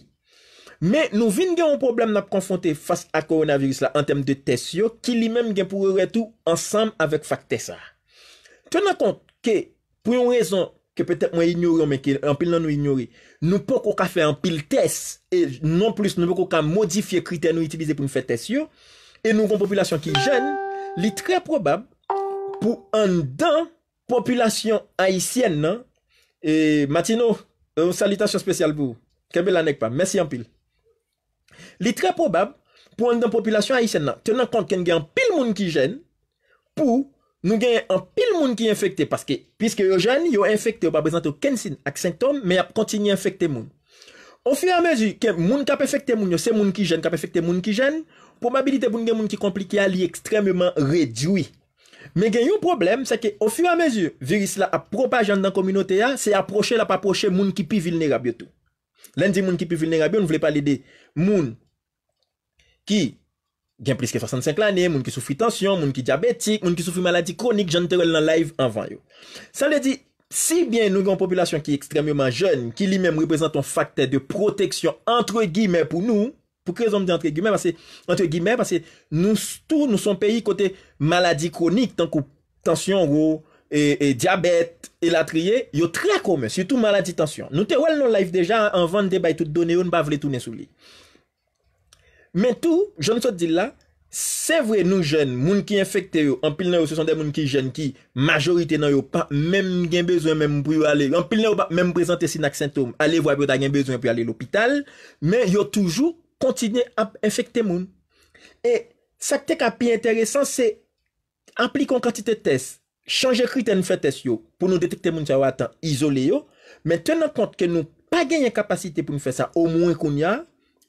Men nou vin genyon problem nan konfonte fas a koronavirus la an tem de tes yo ki li men genpoure tou ansam avèk fakte sa. Twenan kont ke pou yon rezon ke petèp mwen ignyori, anpil nan nou ignyori, nou pou koka fè anpil tes, e non plus nou pou koka modifiye kriter nou itibize pou nou fè tes yo, e nou kon populasyon ki jen, li tre probab, pou an dan, populasyon haisyen nan, e matino, euh, salita syon spesyal bou, kebe la nek pa, mersi anpil, li tre probab, pou an dan populasyon haisyen nan, tenan kont ken gen anpil moun ki jen, pou, Nou genye an pil moun ki infekte. Paske, piske yo jen, yo infekte, yo pa bezante yo kensin ak senktom, me ap kontini infekte moun. O fuy an mezu, ke moun kape efekte moun, yo se moun ki jen, kape efekte moun ki jen, probabilite moun gen moun ki komplike a li ekstremement redwi. Me gen yon problem, se ke o fuy an mezu, viris la ap propajan dan kominote ya, se ap proche la pa proche moun ki pi vilnerabyo tou. Len di moun ki pi vilnerabyo, nou vle palide, moun ki... Gen plis ke 65 l ane, moun ki soufri tansyon, moun ki diabetik, moun ki soufri maladi kronik, jan te wèl nan laiv an van yo. Sa le di, si bien nou yon populasyon ki ekstrem yonman jen, ki li menm reprezenton fakte de proteksyon entre gimè pou nou, pou kre zonm di entre gimè, parce nou stou, nou son peyi kote maladi kronik, tan kou tansyon yo, e diabet, e latriye, yo tre komè, si tou maladi tansyon. Nou te wèl nan laiv deja an van de bay tout donè, ou n'ba vle tout nè sou li. Men tou, joun sot di la, se vwe nou jen, moun ki infekte yo, anpil nou yo se sonde moun ki jen ki, majorite nou yo pa, menm gen bezwen menm pou yo ale, anpil nou yo pa, menm prezante sinak sentoum, ale vwa beyo da gen bezwen pou yo ale l'opital, men yo toujou kontine infekte moun. E sa te ka piye interesan se, amplikon kantite tes, chanje krite nfè tes yo, pou nou detekte moun sa wata, isole yo, men tenon kont ke nou pa genye kapasite pou mwen fè sa, ou mwen koumya,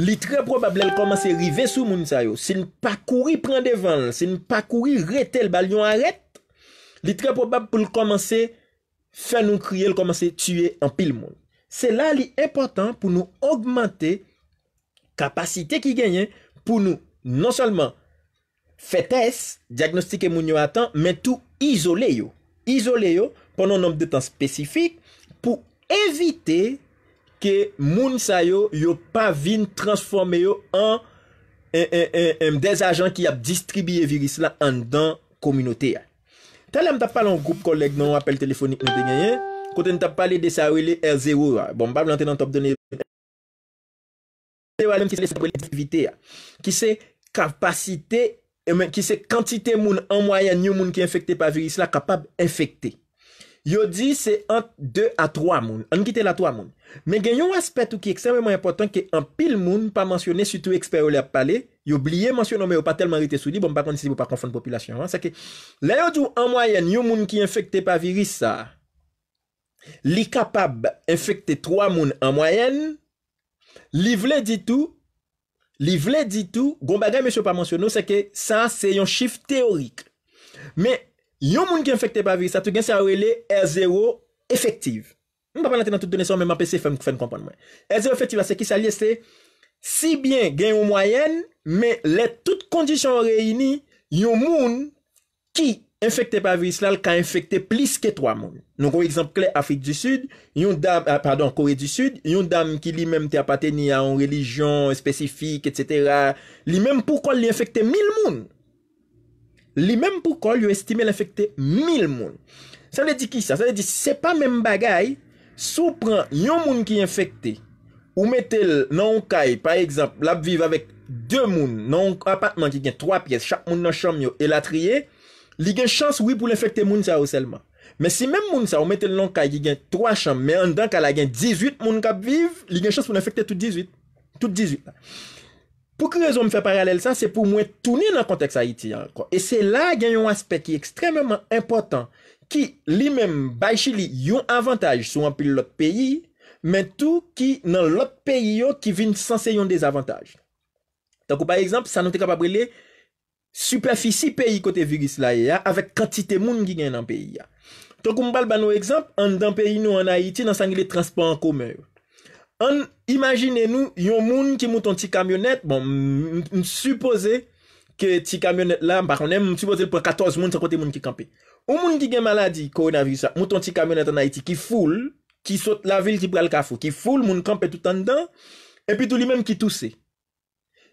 Li tre probable el komanse rive sou moun sa yo. Se nou pa kouri prendevan, se nou pa kouri rete l bal yon arete, li tre probable pou l komanse fè nou kriye, l komanse tue an pil moun. Se la li important pou nou augmente kapasite ki genyen pou nou non salman fetes, diagnostike moun yo atan, men tou isole yo. Isole yo poun nou nom de tan spesifik pou evite ke moun sa yo yo pa vin transforme yo an des ajan ki ap distribye viris la an dan kominote ya. Talè m tapal an goup kolek nan wapel telefonik nou denyeye, kote m tapal e desawele R0, bon bab lan tenan tapdone, ki se kapasite, ki se kantite moun anwayan yo moun ki enfekte pa viris la kapab enfekte. Yo di se an 2 a 3 moun. An gite la 3 moun. Men gen yon aspet ou ki ekstremement important ki an pil moun pa mansyone si tou eksperi ou li ap pale. Yo blye mansyonan men yo pa telman rite souli bon bakan disi bou pa konfon popilasyon. Sa ke, la yo djou an mwayen yon moun ki infekte pa virisa li kapab infekte 3 moun an mwayen li vle di tou li vle di tou Gon bagan men sou pa mansyonan sa ke, sa se yon chif teorik. Men, Yon moun ki enfekte pa viris la, tou gen se a rele R0 efektiv. M pa palante nan tout donesan, men mapese fèm kou fèm kompon mwen. R0 efektiv la se ki sa liye se, si bien gen ou moyen, men le tout kondisyon reyini, yon moun ki enfekte pa viris la, l ka enfekte plis ke 3 moun. Nou kou exemple kli Afrik du Sud, yon dam, ah, pardon, Kore du Sud, yon dam ki li men te apateni an relijon spesifik, etc. Li men poukwa li enfekte 1000 moun? Li menm pou kol yo estime l'infekte mil moun. Sa mwen di ki sa? Sa mwen di se pa menm bagay, sou pran yon moun ki infekte, ou metel nan ou kay, par exemple, la bviv avèk dè moun, nan ou apatman ki gen 3 pyes, chak moun nan chanm yo elatriye, li gen chans wè pou l'infekte moun sa ou selman. Men si menm moun sa ou metel nan ou kay ki gen 3 chanm, men an dan ka la gen 18 moun ka bviv, li gen chans pou l'infekte tout 18. Tout 18 la. Mwen mwen mwen mwen mwen mwen mwen mwen mwen mwen mwen mwen mwen mwen mwen mwen Pou ki rezon m fè paralel sa, se pou mwen touni nan konteks Haiti an. E se la gen yon aspekt ki ekstrememan important ki li menm Baychili yon avantaj sou an pil lot peyi, men tou ki nan lot peyi yo ki vin sensen yon dezavantaj. Takou bay ekzamp, sa nou te kapabrele superfici peyi kote viris la ya, avek kantite moun ki gen nan peyi ya. Takou m bal ba nou ekzamp, an dan peyi nou an Haiti nan sangile transport an kome. An... imagine nou, yon moun ki mouton ti kamyonet, bon, mwen suppose ke ti kamyonet la, bak, mwen mwen suppose pou 14 moun, 50 moun ki kampe. Ou moun ki gen maladi, koronavisa, mouton ti kamyonet anayiti, ki foule, ki sote la vil ki pou alka foule, ki foule, moun kampe tout an dan, epi tout li men ki tousse.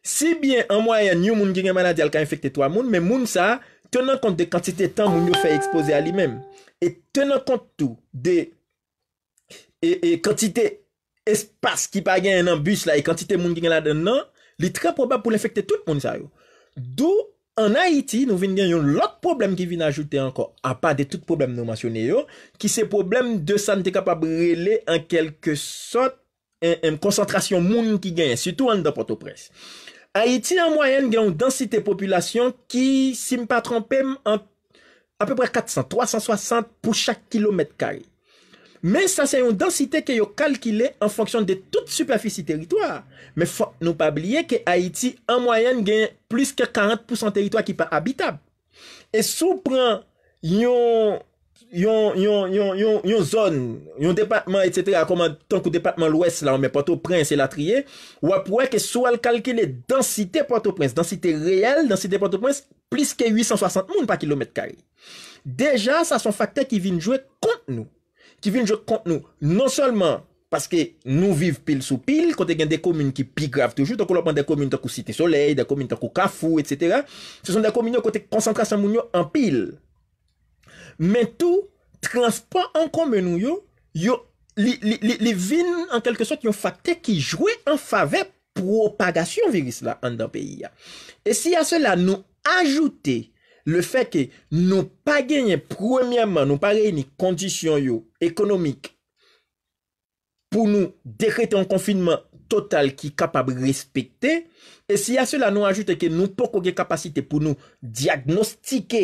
Si bien, anwayen, yon moun ki gen maladi, alka enfekte to a moun, men moun sa, tenan kont de kantite tan moun yo fey ekspose a li men. E tenan kont tou, de, e, e, kantite, Espas ki pa gen en ambus la e kantite moun gen la den nan, li tre probab pou l'efekte tout moun sa yo. Dou, an Haiti nou vin gen yon lot problem ki vin ajoute anko, a pa de tout problem nou mwasyon yo, ki se problem de san de kapab rele en kelke sot, en koncentrasyon moun ki gen, sitou an da poto pres. Haiti an moyen gen yon densite populasyon ki simpa trompe m an apepre 400, 360 pou chak kilomet kari. Men sa se yon densite ke yo kalkile an fonksyon de tout superficie teritoar. Men fon nou pa bliye ke Haiti an moyenne gen plus ke 40% teritoar ki pa habitab. E sou pren yon zon, yon departement, et cetera, akoman tonk ou departement l'ouest la, an men Port-au-Prince, el atriye, wap wè ke sou al kalkile densite Port-au-Prince, densite reyel, densite Port-au-Prince, plus ke 860 moun pa kilometre kari. Deja, sa son fakte ki vin jwe kont nou. Ki vin jote kont nou. Non solman, paske nou viv pil sou pil, kote gen de komine ki pi grav toujou, tako lopan de komine tako Siti Soleil, de komine tako Kafou, etc. Se son de komine kote konsentrasan moun yo an pil. Men tou, transport an komine yo, yo, li vin an kelke sot yo fakte ki jwe an favep propagasyon viris la an dan peyi ya. E si a se la nou ajoute Le fè ke nou pa genye premièman, nou pa rey ni kondisyon yo ekonomik pou nou dekrete un konfinman total ki kapab respecte e si ya sè la nou ajoute ke nou pou kogue kapasite pou nou diagnostike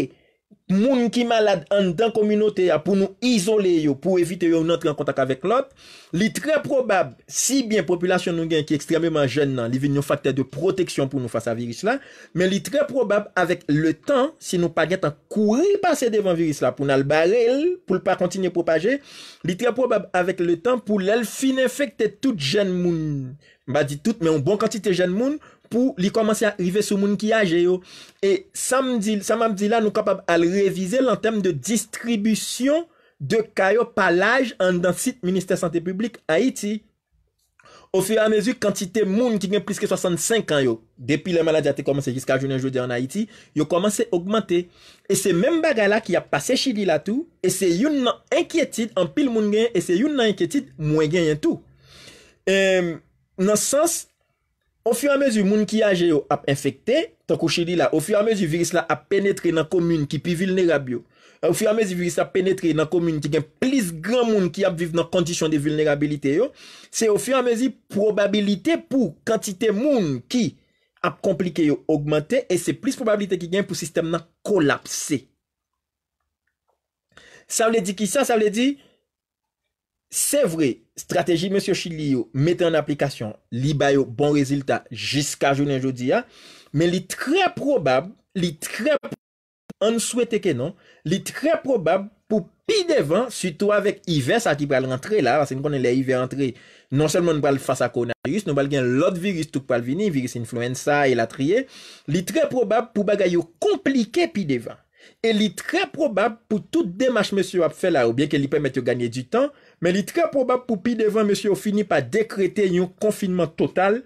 Moun ki malade an dan kominote a pou nou izole yo pou evite yo nou entre en kontak avek lot Li tre probab si bien populasyon nou gen ki ekstrememan jen nan li ven nou faktè de proteksyon pou nou fasa virus la Men li tre probab avek le tan si nou pa gen tan koure pase devan virus la pou nou albarel pou nou pa kontine propaje Li tre probab avek le tan pou lèl fin infekte tout jen moun Ba di tout men ou bon kantite jen moun pou li komanse a rive sou moun ki aje yo. E samadil, samadil la nou kapab al revize lan tem de distribisyon de kayo palaj an dan sit Ministè Santé Publique Haiti. Ou fi an mezi kantite moun ki gen plis ke 65 an yo. Depi le malade a te komanse jiska jounen joudi an Haiti, yo komanse augmente. E se menm bagay la ki a pase chili la tou, e se yon nan enkiyetit an pil moun gen, e se yon nan enkiyetit mwen gen yon tou. E nan sas Ou fiw amezou moun ki aje yo ap infekte, tak ou chidi la, ou fiw amezou viris la ap penetre nan komoun ki pi vilnerab yo, ou fiw amezou viris la ap penetre nan komoun ki gen plis gran moun ki ap vive nan kondisyon de vilnerabilite yo, se ou fiw amezou probabilite pou kantite moun ki ap komplike yo augmente, e se plis probabilite ki gen pou sistem nan kolapse. Sa vle di ki sa, sa vle di... Se vre, strategi monsyo chili yo, mette an aplikasyon, li bayo bon rezultat jiska jounen jodi ya, men li tre probab, li tre probab, an souwete ke non, li tre probab pou pi devan, suto avèk iven, sa ki pral rentre la, vase nou konen le iven rentre, non selman pral fasa koronavirus, nou pral gen lot viris touk pral vini, viris influenza, elatriye, li tre probab pou bagay yo komplike pi devan, e li tre probab pou tout demache monsyo ap fè la, ou bien ke li pèmètyo ganyè di tanj, Men li tre probab pou pi devan monsye non, ou fini pa dekrete yon konfinman total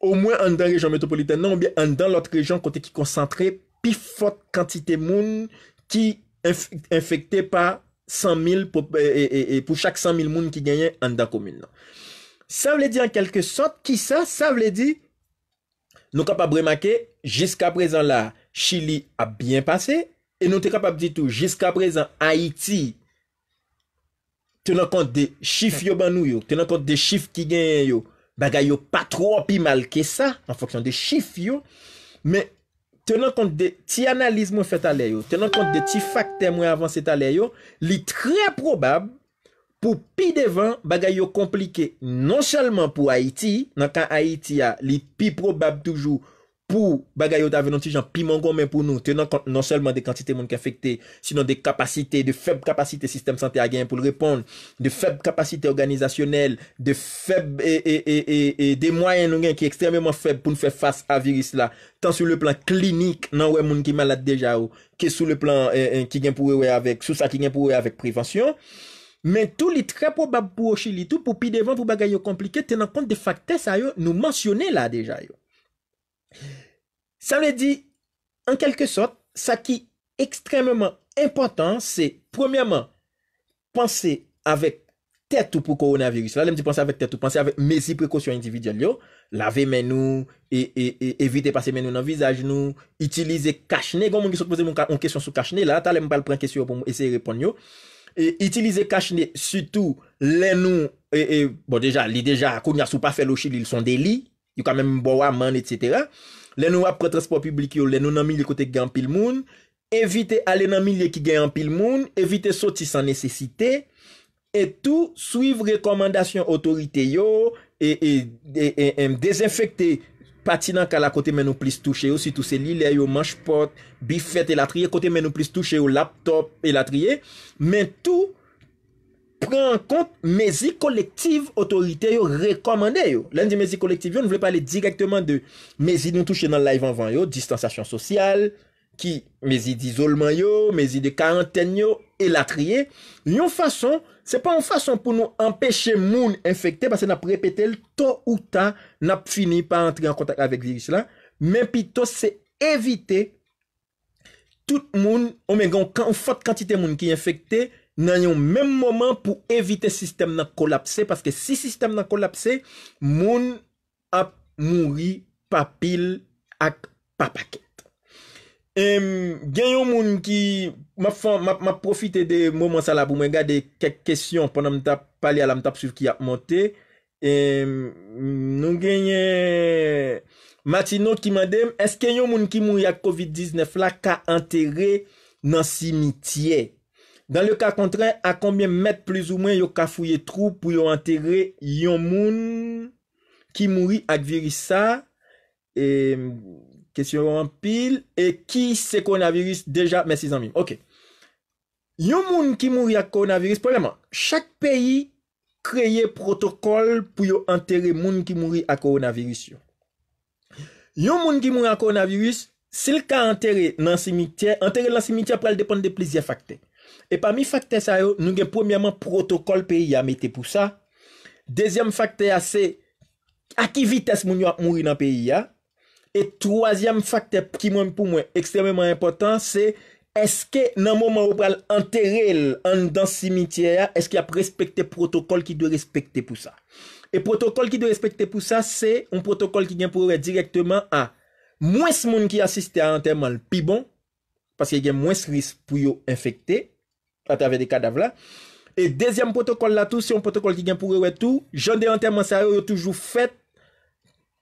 ou mwen an dan rejon metropolitane nan ou bi an dan lot rejon kote ki konsantre pi fote kantite moun ki infekte pa 100.000 pou chak 100.000 moun ki genyen an dan komine nan. Sa vle di an kelke sot ki sa, sa vle di nou kapab remake, jiska prezan la, non. Chile a bien pase e nou te kapab ditou, jiska prezan Haiti ten an kont de chif yo ban nou yo, ten an kont de chif ki gen yo, bagay yo patro api mal ke sa, an foksyon de chif yo, men ten an kont de ti analizm wè fè talè yo, ten an kont de ti faktè mwen avansè talè yo, li tre probab pou pi devan bagay yo komplike, non chalman pou Haiti, nan kan Haiti ya li pi probab toujou, pou bagay yo ta venon ti jan, pi mangon men pou nou, te nan kon, nan selman de kantite moun ki efekte, sinon de kapasite, de feb kapasite sistem sante a gen, pou l repond, de feb kapasite organizasyonel, de feb, e, e, e, e, de mwayen nou gen ki ekstremement feb, pou nou fe fase a virus la, tan sou le plan klinik, nan wè moun ki malade deja yo, ke sou le plan, e, e, ki gen pou wewe avek, sou sa ki gen pou wewe avek prevensyon, men tou li trepo bab pou ochi li tou, pou pi devan pou bagay yo komplike, tenan kon de fakte Sa mè di, en kelke sot, sa ki ekstremèman impotant, se premièman, panse avèk tètou pou koronaviris. La, lèm di panse avèk tètou, panse avèk mesi prekosyon individyol yo. Lave menou, evite pase menou nan vizaj nou, itilize kachne. Gon moun ki sot pose moun kèsyon sou kachne, la, ta lèm pal pran kèsyon pou moun esey repon yo. Itilize kachne, sütou, lè nou, bon deja, li deja, koun yasou pa fè lo chil, il son deli, yu ka men mbowa man, etc. Len nou ap pre-transport publik yo, len nou nanmilye kote gen anpil moun, evite ale nanmilye ki gen anpil moun, evite soti san nesesite, et tou, suiv rekomandasyon otorite yo, e m dezenfekte patinan kala kote men nou plis touche yo, si tou se li le yo manchpot, bifet elatriye, kote men nou plis touche yo, laptop elatriye, men tou, pren an kont mezi kolektiv otorite yo rekomande yo. Len di mezi kolektiv yo, nou vle pale direktman de mezi nou touche nan live an van yo, distansasyon sosyal, ki mezi di zolman yo, mezi de karenten yo, elatriye. Yon fason, se pa yon fason pou nou empeshe moun infekte, basen ap repete l to ou ta, nap fini pa entri an kontak avek virus la, men pi to se evite tout moun, omegon, fote kantite moun ki infekte, nan yon menm moman pou evite sistem nan kolapse, paske si sistem nan kolapse, moun ap mouri pa pil ak pa paket gen yon moun ki, ma profite de moman sa la pou mwen gade kek kesyon pwana mta pali ala mta psu ki ap monte nou genye matino ki madem eske yon moun ki mouri ak covid-19 la ka entere nan simitye nan simitye Dan le ka kontren, a konbyen met plis ou mwen yo ka fouye trou pou yo anterre yon moun ki mouri ak virus sa. E, kesyon wampil, e ki se koronavirus deja, mè si zanmim. Ok. Yon moun ki mouri ak koronavirus, probleman, chak peyi kreye protokol pou yo anterre moun ki mouri ak koronavirus yo. Yon moun ki mouri ak koronavirus, sel ka anterre nan simitye, anterre nan simitye apre al depande de plisye faktey. E pa mi fakte sa yo, nou gen poumyaman protokol peyi ya mette pou sa. Dezyam fakte ya se, a ki vites moun yo a mouri nan peyi ya. E troasyam fakte ki mwen pou mwen ekstrememan impotant se, eske nan mouman ou pral anterel an dan simitye ya, eske ap respekte protokol ki dwe respekte pou sa. E protokol ki dwe respekte pou sa, se, an protokol ki gen pou re direktyman a mwes moun ki asiste bon, a anterman pi bon, paske gen mwes ris pou yo enfekte. A travè de kadaf la. E dezyam protokol la tou. Si yon protokol ki gen pou rewe tou. Jande yon teman sa yo euh, yo toujou fèt.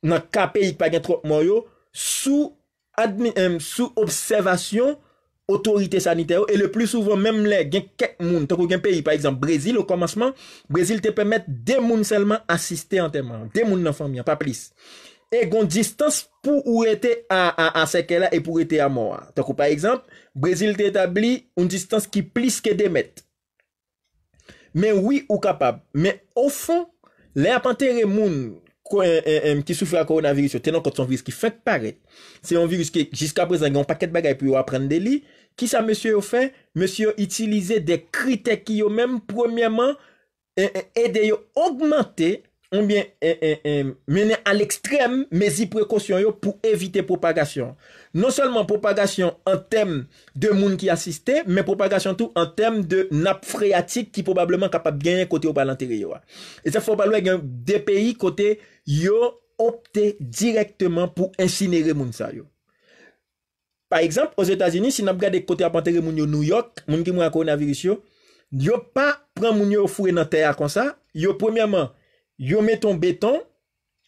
Nan ka peyi pa gen trok moun yo. Sou observation. Otorite sanite yo. E le plou souvoun menm lè. Gen kek moun. Toko gen peyi. Par exemple. Brezil ou komansman. Brezil te pèmèt. De moun selman asiste yon teman. De moun nan fòm yon. Pa plis. E. e gon distans pou ou ete a seke la e pou ete a moua. Takou, pa ekzamp, Brezil te etabli un distans ki plis ke demet. Men, wii ou kapab. Men, ou fon, le apan teri moun, eh, eh, ki soufwe a koronavirus yo, tenon kote son virus ki fèk paret, se yon virus ki jiska brez an, yon paket bagay pou yo apren de li, ki sa monsye yo fè, monsye yo itilize de krite ki yo men, premièman, e eh, de yo augmente, mènen eh, eh, eh, non a l'ekstrem mèzi prekosyon yo pou evite propagasyon. Non solman propagasyon an tem de moun ki asiste mè propagasyon tou an tem de nap freyatik ki probableman kapap genye kote yo palantere yo. E se fò palou e gen de peyi kote yo opte direktman pou insinere moun sa yo. Par exemple, os Etats-Unis, si nap gade kote apantere moun yo New York, moun ki moun akorna virisyon, yo pa pran moun yo fure nan teya kon sa, yo premiyaman yo meton beton,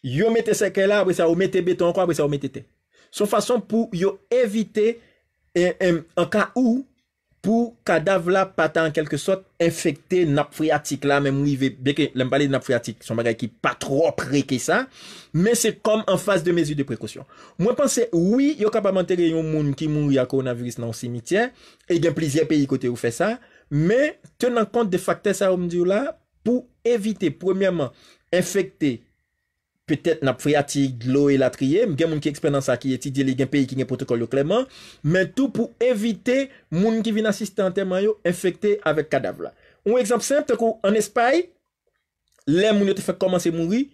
yo meteseke la, ou metete beton, ou metete te. Son fason pou yo evite, eh, eh, en ka ou, pou kadav la pata en kelke sot, efekte napfriatik la, men mou i ve, beke, lembale napfriatik, son bagay ki patro preke sa, men se kom an fase de mezi de prekosyon. Mwen panse, oui, yo kapabante gen yon moun ki mou ya koronaviris nan o simitien, e gen plizye peyi kote ou fe sa, men tenan kont de fakte sa ou mdi ou la, pou evite, premièman, infecté peut-être n'a fatigue l'eau et la trier mais gen moun ki expérience qui étudie les pays qui gen protocole clément mais tout pour éviter monde qui vient assister un yo infecté avec cadavre un exemple simple en Espagne les moun qui te fait commencer mourir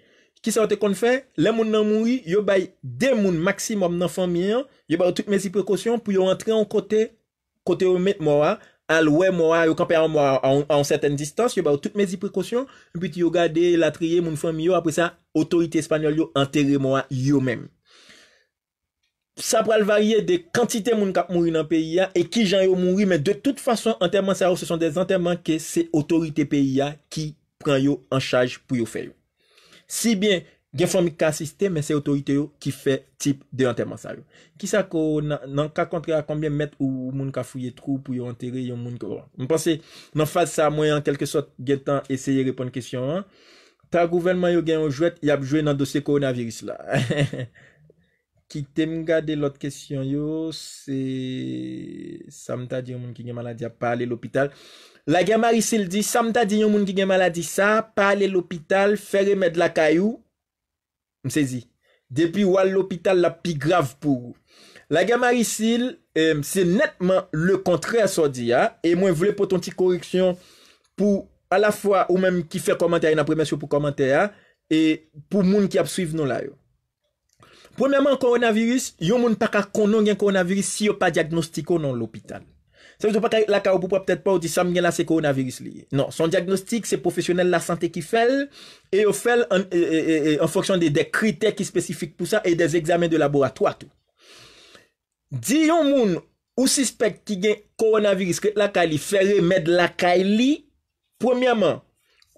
qui ça te kon fait les mouru, nan mouri yo bay deux personnes maximum nan famille yo bay toutes mes précautions pour yo rentrer en côté côté au mettre moi wè mwa yo kapè an mwa an certain distans yo bè ou tout mezi prekosyon anpit yo gade la triye moun fèm yo apre sa otorite espanyol yo enterre mwa yo men sa pral varye de kantite moun kap mouri nan PIA e ki jan yo mouri men de tout fason enterreman sa ou se son de enterreman ke se otorite PIA ki pran yo an chaj pou yo fè yo si bien gen fòmik ka asiste, men se otorite yo ki fè tip de anterman sa yo. Kisa ko nan ka kontre a konbien met ou moun ka fouye trou pou yo anterre, yon moun ko... Mpense nan fad sa mwen en kelke sot gen tan esye repon kèsyon an. Ta gouvenman yo gen yo jwet, yap jwè nan dosye koronavirus la. (laughs) Kitem ga de lot kèsyon yo, se... Samta di yon moun ki gen maladi a pale l'opital. La gen Marisil di, Samta di yon moun ki gen maladi sa, pale l'opital, fè remèd la kayou, Msezi, depi wale l'opital la pi grav pou. La gama risil, se netman le kontre asodi ya, e mwen vle potenti korreksyon pou a la fwa ou menm ki fe komentary na premensyo pou komentary ya, e pou moun ki apsuiv nou la yo. Poumenman koronavirus, yon moun pa ka konon gen koronavirus si yo pa diagnostiko nou l'opital. Sa vizou pa la ka ou pou pa ptet pa ou di sam gen la se koronavirus li. Non, son diagnostik se profesyonel la sante ki fel e ou fel en foksyon de de kritek ki spesifik pou sa e de zekzamen de laboratoatou. Di yon moun ou sispek ki gen koronavirus ke la ka li fere med la ka li, pwemiaman,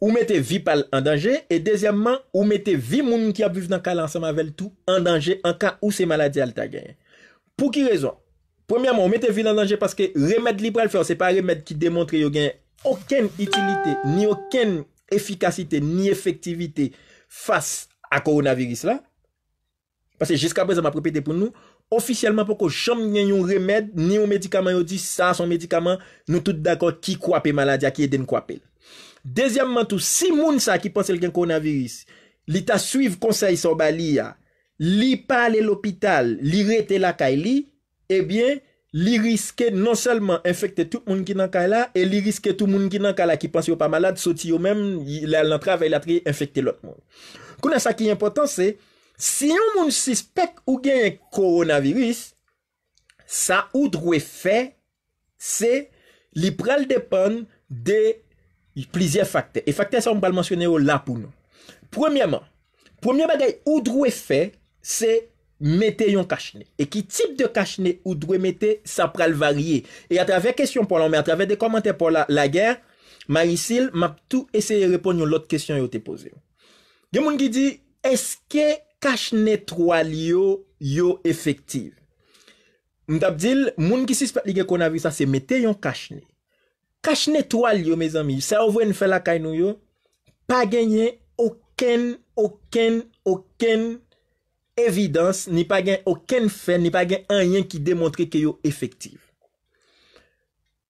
ou mette vi pal an danje e dezyamman, ou mette vi moun ki abuv nan ka lanseman vel tou an danje an ka ou se maladi al ta gen. Po ki rezon? Premyaman, ou mette vilan danje paske remèd lipral fè, ou se pa remèd ki demontre yo genyen oken itilite ni oken efikasite ni efektivite fas a koronaviris la. Paske jeska brez a mapropete pou nou ofisyelman pou ko chom nyen yon remèd ni yon medikaman yo di, sa son medikaman nou tout d'akot ki kwape maladya ki eden kwape. Dezyamman tou, si moun sa ki ponsel gen koronaviris li ta suiv konsey soba li ya li pale l'opital li rete la kay li Ebyen, eh li riske non selman infekte tout moun ki nan ka la E li riske tout moun ki nan ka la ki panse yo pa malade Soti yo men, la lantrave, la tri, infekte lot moun Kouna sa ki important se Si yon moun sispek ou gen yon koronavirus Sa ou drou e fe Se li pral depan de plizye fakte E fakte sa ou mbal mansyone yo la pou nou Premiyaman Premiyaman bagay ou drou e fe Se mette yon kachne. E ki tip de kachne ou dwe mette, sa pral varye. E atreve kestyon pou la mè, atreve de komante pou la gèr, Marisil, map tou esye repon yon lot kestyon yo te pose. Gen moun ki di, eske kachne trwal yo yo efektiv? Mdab dil, moun ki sispe li gen kon avi sa, se mette yon kachne. Kachne trwal yo, mè zami, se avwen fè la kay nou yo, pa genye oken, oken, oken, evidans, ni pa gen oken fè, ni pa gen anyen ki demontre ke yo efektiv.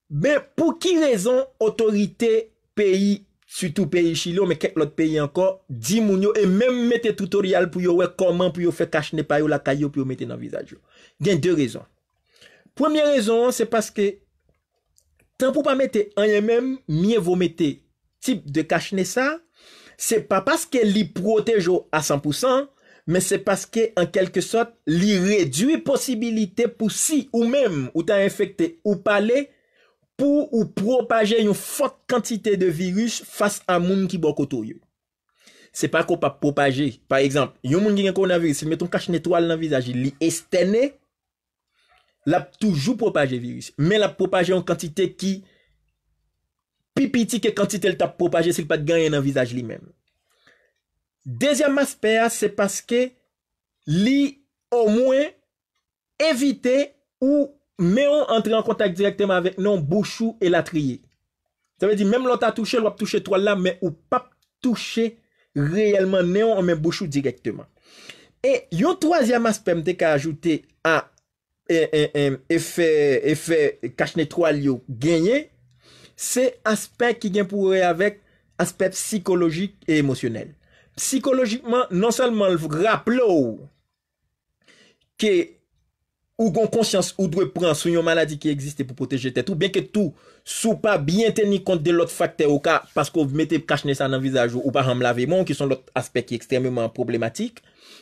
Ben, pou ki rezon otorite peyi, sütou peyi chilo, me kek lot peyi anko, di moun yo, e menm mette tutorial pou yo wek koman pou yo fe kachne pa yo la kayo pou yo mette nan vizaj yo. Gen, de rezon. Premye rezon, se paske, tan pou pa mette anyen menm, miye vou mette tip de kachne sa, se pa paske li protej yo a 100%, Men se paske en kelke sot li redwi posibilite pou si ou menm ou ta infekte ou pale pou ou propaje yon fote kantite de virus fase a moun ki bokotou yo. Se pa ko pa propaje, par exemple, yon moun genye koronavirus, se meton kache netwal nan vizaje, li este ne, l ap toujou propaje virus, men l ap propaje yon kantite ki pipiti ke kantite l ta propaje se l pat ganyan nan vizaje li menm. Dezyam aspe non, a, se paske li o mwen evite ou menon entri an kontak direktenman avèk nan bouchou elatriye. Se ve di, menm lout a touche, lout ap touche toal la, men ou pap touche reyelman, menon anmen bouchou direktenman. E yon toazyam aspe mte ka ajoute a eh, eh, eh, efè kachnetroal yo genye, se aspe ki genpouwe avèk aspe psikologik e emosyonel. Psykolojikman, nan salman v rap lou ke ou gon konsyans ou dwe pran sou yon maladi ki existe pou proteje tet ou ben ke tou sou pa byen teni kont de lot fakte ou ka pasko v mette kachne sa nan vizaj ou paran m lave mon ki son lot aspek ki ekstrememan problematik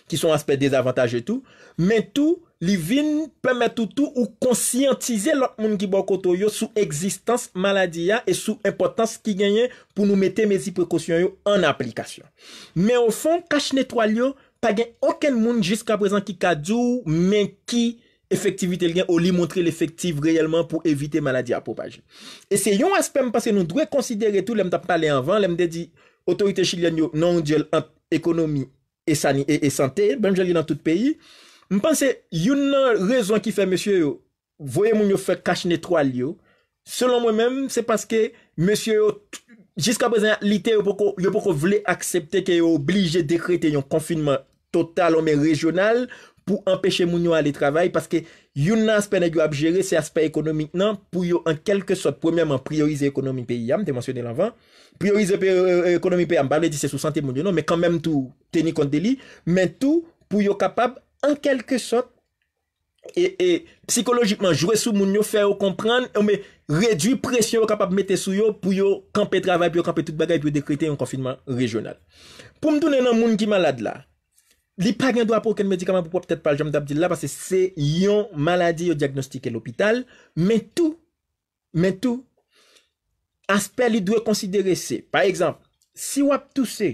ki son aspet dezavantaj etou, men tou li vin pwem men toutou ou konsyantize lak moun ki bo koto yo sou eksistans maladi ya e sou importans ki genyen pou nou mette mezi prekosyon yo an aplikasyon. Men ou fon, kache netwal yo, pa gen oken moun jiska prezant ki kadou, men ki efektivite li gen ou li montre l'efektiv reyelman pou evite maladi apopaje. Ese yon aspet mpase nou dwe konsidere tou, lem ta pale anvan, lem de di, otorite chilyan yo, nan ou di el ekonomi E sante, ben jali nan tout peyi Mpense, yon nan rezon ki fe Monsye yo Voye moun yo fe kache netwal yo Selon mwen men, se paske Monsye yo, jiska prezant Lite yo poko vle aksepte Ke yo oblije dekrete yon konfinman Total omen rejonal pou empèche moun yo alè travèl, paske yon nan aspe nè gyo ap jere, se aspe ekonomik nan, pou yo an kelke sot, premièman priorize ekonomi pe yam, te monsyonè l'anvan, priorize ekonomi pe yam, ba blè di se sou sante moun yo nan, men kan mèm tou teni kont de li, men tou pou yo kapab an kelke sot, e psikologikman jwè sou moun yo fè ou kompran, ou men redwi presyon ou kapab metè sou yo, pou yo kampe travèl, pou yo kampe tout bagay, pou yo dekrete yon konfinman rejonal. Pou mdounen nan moun ki malade la, Li pa gen dwa pou ken medikaman pou pou apetet pal jom dabdi la, pase se yon maladi yo diagnostike l'hopital, men tou, men tou, asper li dwe konsidere se, par ekzamp, si wap tou se,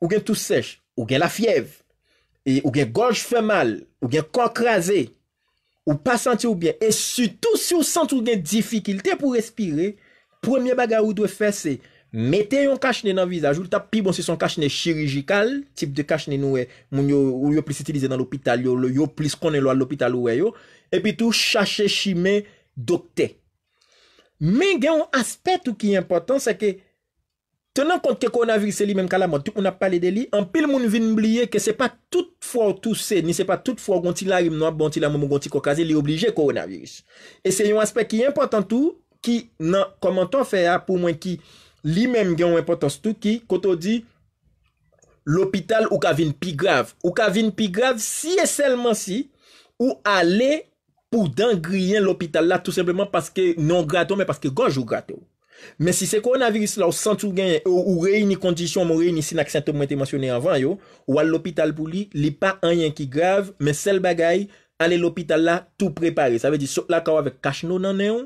ou gen tou sech, ou gen la fiev, e, ou gen goj fè mal, ou gen kok raze, ou pa santi ou bien, e sütou si ou santi ou gen difikilte pou respire, premye baga ou dwe fè se, mete yon kache ne nan vizaj, ou ta pi bon se son kache ne chirijikal, tip de kache ne noue, moun yo ou yo plis itilize nan l'opital, yo yo plis konen lo al l'opital ouwe yo, epi tou chache shime dokte. Men gen yon aspet ou ki yon important, se ke, tenan kont ke koronaviris se li menm kalaman, tou moun ap pale de li, an pil moun vin mbliye, ke se pa tout fwa ou tou se, ni se pa tout fwa ou gonti la rim noua, bonti la moun gonti kokaze, li oblije koronaviris. E se yon aspet ki yon important tou, ki nan, komantan fe ya pou Li menm gen wè potans tout ki koto di l'hopital ou ka vin pi grav. Ou ka vin pi grav si e selman si ou ale pou den griyen l'hopital la tout sempelman paske non grato men paske goj ou grato. Men si se koronaviris la ou sentou gen ou rey ni kondisyon mou rey ni sinak sentou mwen te mwasyone avan yo ou al l'hopital pou li, li pa anyen ki grav men sel bagay ale l'hopital la tout prepare. Sa ve di so la kawave kach nou nan neon.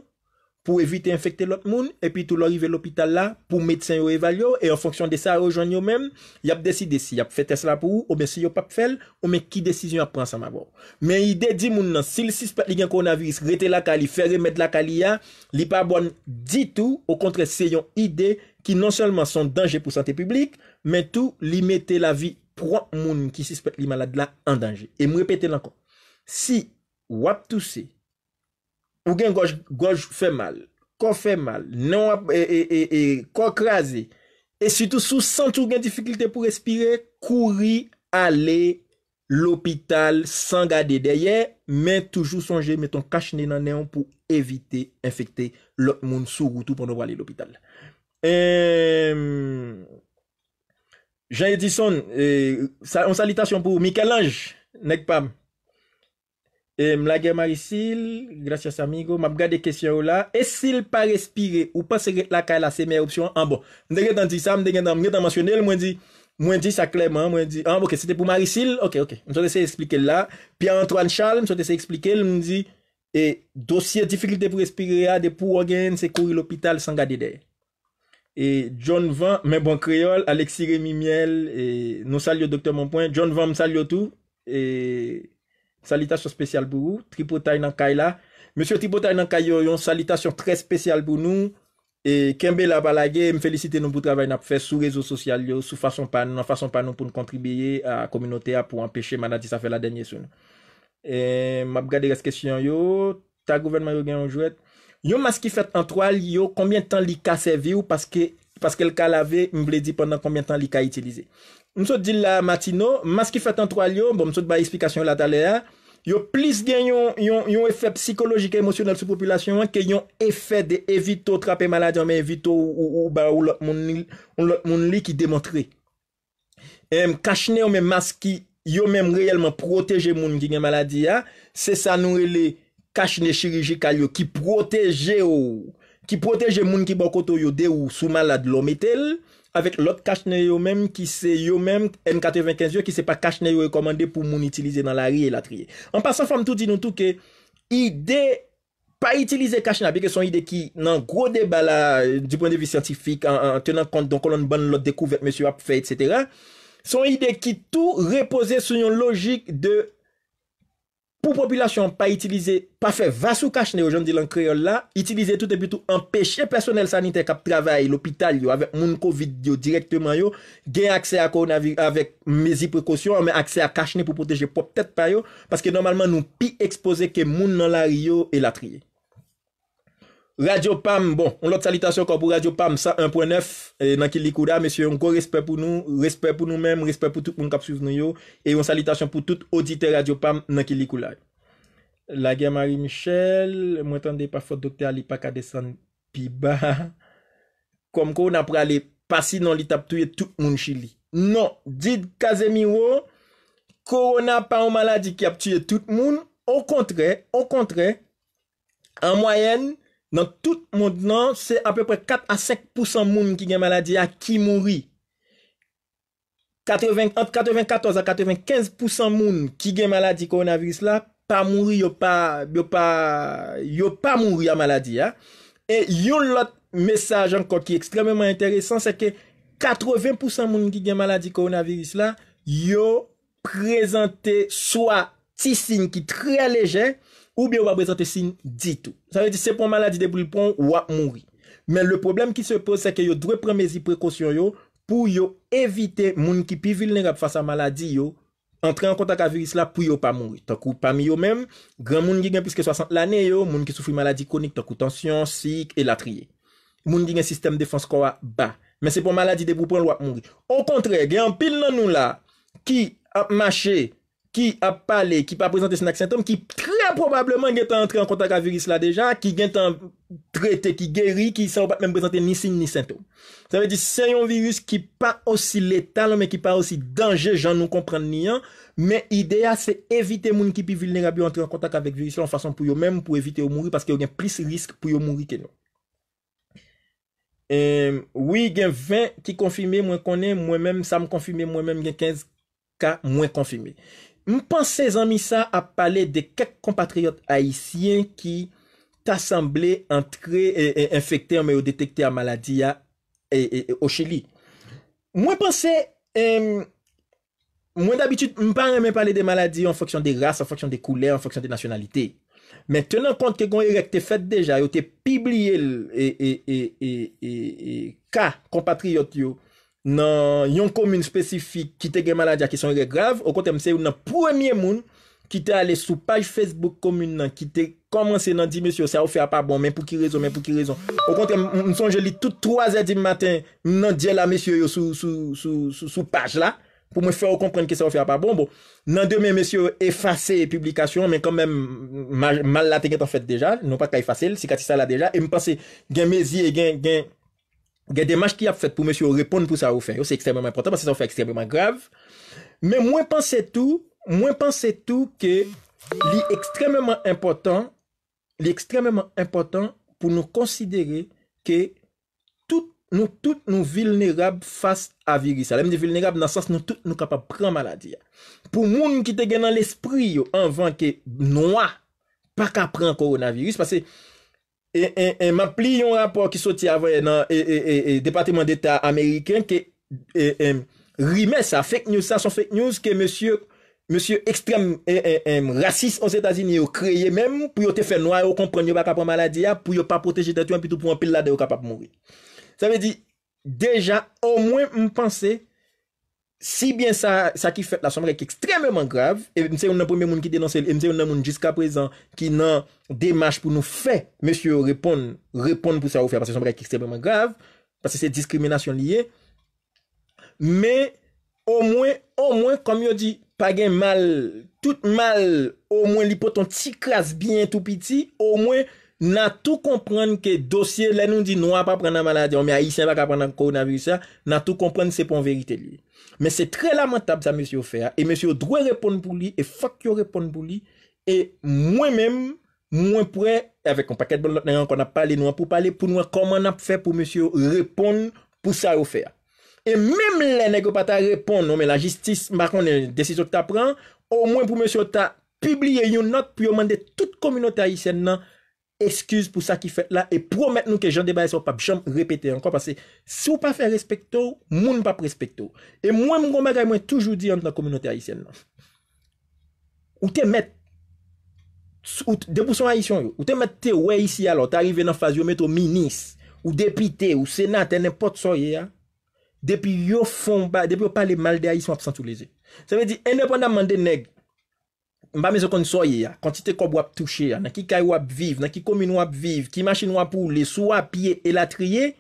pou evite infekte lot moun, epi tou lo rive l'opital la, pou medsen yo eval yo, e en fonksyon de sa rejoan yo men, yap deside si yap fetes la pou ou, ou men si yo pap fel, ou men ki desisyon ap pran sa mabou. Men ide di moun nan, si li sispat li gen koronaviris, rete la ka li, fere met la ka li ya, li pa bon di tou, o kontre se yon ide, ki non selman son dange pou sante publik, men tou li mette la vi, pran moun ki sispat li malade la, an dange. E mou repete lankon, si wap tou se, Ou gen gouj fè mal, kon fè mal, e, e, e, kon krasi. E sitou sou, san tou gen difiklite pou respire, kouri ale l'opital san gade deye, men toujou sonje meton kachne nan neon pou evite infekte lout moun sou goutou pon nou wale l'opital. Jean Yedison, an salitasyon pou Mikel Lange, nekpam. E m lage Marisil, gracias amigo, m ap gade kesyon ou la, esil pa respire, ou pa se la ka la se me opsyon, an bon, m dege tan di sa, m dege tan m dege tan masyonel, mwen di, mwen di sa kleman, mwen di, an, ok, se te pou Marisil, ok, ok, m sou dese explike l la, pi an Antoine Charles, m sou dese explike l, m di, e dosye, difikilte pou respire, ade pou wagen, se kouri l opital, san gade de. E, John Van, m e bon kreol, Alexi Remimiel, e, nou Salitasyon spesyal bou ou? Tripotay Nankay la. Monsye Tripotay Nankay yo yon salitasyon tre spesyal bou nou. E kembe la balage, m felisite nou bou travay na pou fè sou rezo sosyal yo. Sou fason pan nou, nan fason pan nou pou nou kontribyeye a kominotea pou empèche manadisa fè la denye sou nou. E m ap gade res kesyon yo, ta gouvenman yo gen yon jouet. Yo maski fèt an toal yo, konbyen tan li ka sevi ou? Paske l ka lave, m vle di ponan konbyen tan li ka itilize. Mso di la matino, mas ki fet an tro al yo, bon, mso ba eksplikasyon la tale a, yo plis gen yon efek psikolojik e emosyonal sou populasyon an, ke yon efek de evito trape malady an, evito ou ba ou lout moun li ki demotre. Kachne ou men mas ki yo menm reyelman proteje moun ki gen malady a, se sa nou re le kachne chirijikal yo ki proteje moun ki bakoto yo de ou sou malad lomitel, Avèk lot kachne yo mèm ki se yo mèm N95 yo ki se pa kachne yo rekomande pou moun itilize nan la riye la triye. An pasan fòm tout di nou tout ke ide pa itilize kachne. Abèkè son ide ki nan gro deba la du point de vi scientifique an tenan kont don kolon ban lot dekouvet mèsy wap fè etc. Son ide ki tout repose sou yon logik de... Pou populasyon pa itilize, pa fe vasou kachne yo jan di lan kreol la, itilize tout e bitou an peche personel sanite kap travay, l'opital yo, avek moun kovid yo direktman yo, gen akse a kornavi, avek mezi prekosyon, an men akse a kachne pou poteje popetet pa yo, paske normalman nou pi expose ke moun nan la riyo e la triye. Radyo Pam, bon, on lot salitasyon kon pou Radyo Pam, sa 1.9 nan ki likou la, mesye, yon kon respèp pou nou, respèp pou nou men, respèp pou tout moun kap souv nou yo, e yon salitasyon pou tout audite Radyo Pam nan ki likou la. Lage Marie-Michel, mwen tande pa fote dokte alipaka desan pi ba, kom kon apra le pasi nan li tap touye tout moun chili. Non, did Kazemi wo, korona pa ou maladi ki ap touye tout moun, o kontre, o kontre, an moyen, Nan tout moun nan, se apèpè 4 à 5% moun ki gen maladi a ki mouri. 94 à 95% moun ki gen maladi koronavirus la, pa mouri yo pa mouri a maladi a. E yon lot mesaj anko ki ekstremèman enteresan, se ke 80% moun ki gen maladi koronavirus la, yo prezante soa ti sin ki tre lejen, Ou bi yo wap prezante sin ditou. Sa wè di se pon maladi debil pon wap mouri. Men le problem ki se pose se ke yo dwe premezi prekosyon yo pou yo evite moun ki pi vilne rap fasa maladi yo entre an kontak aviris la pou yo pa mouri. Takou pa mi yo men, gran moun ki gen piske 60 l ane yo, moun ki soufri maladi konik, takou tensyon, sik, elatriye. Moun ki gen sistem defans kwa ba. Men se pon maladi debil pon wap mouri. Ou kontre, gen pil nan nou la ki ap mache ki ap pale, ki pa prezante sinak sintom, ki pre probableman gen tan entre en kontak a viris la deja, ki gen tan trete, ki geri, ki sa ou bat men prezante ni sin ni sintom. Sa ve di, se yon viris ki pa osi letal, men ki pa osi denje, jan nou komprende ni yon, men idea se evite moun ki pi vilne rabi entre en kontak avek viris la an fason pou yo men, pou evite yo mouri, paske yo gen plis risk pou yo mouri ke nou. Euh, oui, gen 20 ki konfime, mwen konen, mwen men, sa m konfime, mwen men, gen 15 ka mwen konfime. Mwen panse Zanmisa a pale de kek kompatriyot haisyen ki tasemble entre e, e infekte an me yo detekte an maladi ya e, e, o cheli. Mwen panse, mwen d'abitud mwen pa remen pale de maladi an foksyon de ras, an foksyon de kouler, an foksyon de nasyonalite. Men tenan kont kek kon irek te fet deja, yo te pibliye e ka kompatriyot yo. nan yon komoun spesifik ki te gen maladya ki bon, son bon. Bon, gen grav, ou kontem se yon nan pwemye moun, ki te ale sou paj Facebook komoun nan, ki te komanse nan di mesyo, sa ou fe apabon, men pou ki rezon, men pou ki rezon. Ou kontem, mson jeli tout 3 edi maten, nan di la mesyo yo sou paj la, pou mwen fe ou komprende ki sa ou fe apabon, nan demen mesyo efase publikasyon, men koman mal late gen tan fet deja, nou pa kwa efase, si kati sa la deja, e mpase gen mezi, gen gen, gen demaj ki ap fèt pou mèsyon ou repon pou sa ou fè. Yo, se ekstremèman mèmèm, pwè se sa ou fè ekstremèman grav. Mè mwen panse tou, mwen panse tou ke li ekstremèman mèmèm pou nou konsidere ke tout nou vilnerab fass aviris. Alèm di vilnerab nan sens nou tout nou kapap pran maladi ya. Pou moun ki te gen nan l'espri yo anvan ke nou a pa kap pran koronaviris, pwè se E, e, e, m'a pli yon rapor ki soti avwe nan Departement d'Etat Ameriken Ki rime sa fake news, sa son fake news Ki monsye ekstrem, monsye rasis an Zeta Zini Yon kreye menm pou yo te fe noye, yon komprenye baka pou maladi ya Pou yo pa proteje de tu an, pi tou pou an pil la de yo kapap mouri Sa ve di, deja, o mwen m'pense Si bien sa ki fèt la sombrek ekstremèman grav, e mse yon nan pwemè moun ki denanse, e mse yon nan moun jiska prezant ki nan demache pou nou fè, mèsyo repon, repon pou sa ou fè, pasè sombrek ekstremèman grav, pasè se diskriminasyon liye, mè, o mwen, o mwen, kom yo di, pagè mal, tout mal, o mwen li poton ti kras biyen tout piti, o mwen, nan tout komprèn ke dosye, lè nou di nou ap ap prèn nan malade, o mè a isen ap ap prèn nan koronavirisa, nan tout komprèn se pon verite liye. Men se tre lamentab sa monsi ou fe a, e monsi ou dwe repon pou li, e fak yo repon pou li, e mwen men, mwen pou e, avek an paket bon lotnen an kon ap pale nou an pou pale, pou nou an koman ap fe pou monsi ou repon pou sa ou fe a. E menm le negopata repon, nou men la jistis, mwen kon de siso ta pran, ou mwen pou monsi ou ta pibliye yon not, pou yon mande tout kominota yisen nan, Eskuse pou sa ki fet la E promet nou ke jande baye so pa Jom repete anko Si ou pa fe respekto Moun pa prespekto E mwen mwen mwen mwen mwen Toujou di anta kominote haisyen Ou te met De pou son haisyon yo Ou te met te wey isi alo Ta arrive nan faz Yo met ou minis Ou depite Ou senat Tenen pot so ye ya Depi yo fon Depi yo pale mal de haisyon Apsan sou leze Se ve di E nepona mande neg mba me zo kon soye ya, kon ti te kob wap touche ya, nan ki kay wap viv, nan ki komin wap viv, ki machin wap ou, le sou apye elatriye,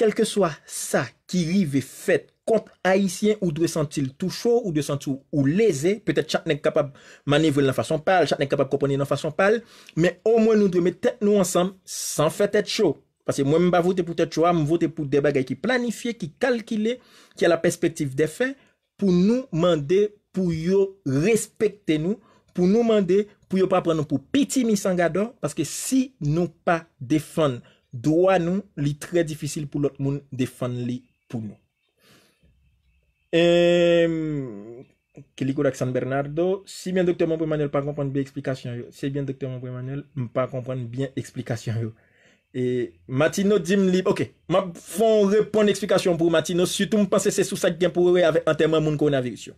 kelke soya sa, ki rive fèt kont aisyen, ou dwe sentil tou chou, ou dwe sentil ou leze, petè chak nèk kapab manivele nan fason pal, chak nèk kapab koponi nan fason pal, men o mwen nou dwe metèk nou ansam, san fèt et chou, pasè mwen mba vote pou tèt chou, mvote pou de bagay ki planifiye, ki kalkile, ki a la perspektif de fè, pou nou mande, pou yo respekte nou, pou nou mande, pou yo pa pranou pou piti mi sanga do, paske si nou pa defan drwa nou, li tre difícil pou lot moun defan li pou nou. Kili kou d'Aksan Bernardo, si bien Dr. Mbwemanel pa kompran biye eksplikasyon yo, si bien Dr. Mbwemanel pa kompran biye eksplikasyon yo, e Matino dim li, ok, ma fon repon eksplikasyon pou Matino, sutou m panse se sou sa gen pou re avè anterman moun konavirisyon.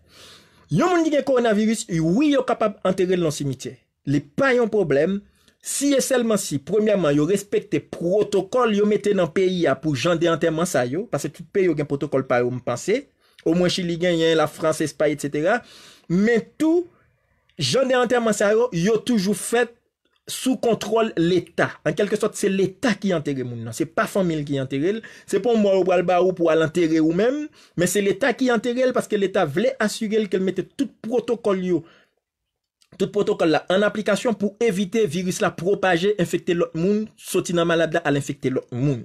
Yon moun di gen koronavirus, yon wiyo kapab anteren lonsimite. Li pa yon problem, siye selman si, premiyaman, yon respekte protokol yon mette nan peyi ya pou jan de anterman sa yo, pase tout peyi yon gen protokol pa yon m'pense, ou mwen chi li gen yon yon la franse espaye, et cetera, men tou, jan de anterman sa yo, yon toujou fèt Sous kontrol l'Etat. En kelke sot, se l'Etat ki y entere moun nan. Se pa famil ki y entere l. Se pon mou alba ou pou al entere ou men. Men se l'Etat ki y entere l. Paske l'Etat vle asyre l ke l mette tout protokol yo. Tout protokol la. An aplikasyon pou evite virus la propaje. Infekte l moun. Soti nan malade la, al infekte l moun.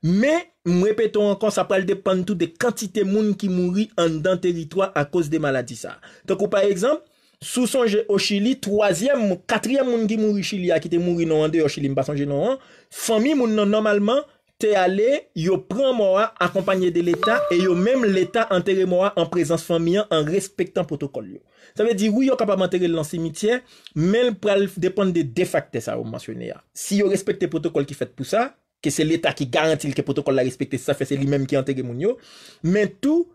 Men, mwepeton ankon, sa pral depande tou. De kantite moun ki mouri an dan teritwa. A kos de maladi sa. Tako par ekzamp. Sousanje o Chili, 3èm, 4èm moun ki mouri Chili a ki te mouri noan de o Chili mbasanje noan, fami moun nou normalman te ale yo pran moua akompanyede l'Etat e yo mèm l'Etat antere moua an prezans fami an an respektan protokol yo. Sa ve di, wou yo kapab antere lansi mitye, men pral depande de defakte sa ou mwansyonè a. Si yo respektè protokol ki fèt pou sa, ke se l'Etat ki garantil ke protokol la respektè sa, fe se li mèm ki antere moun yo, men tou,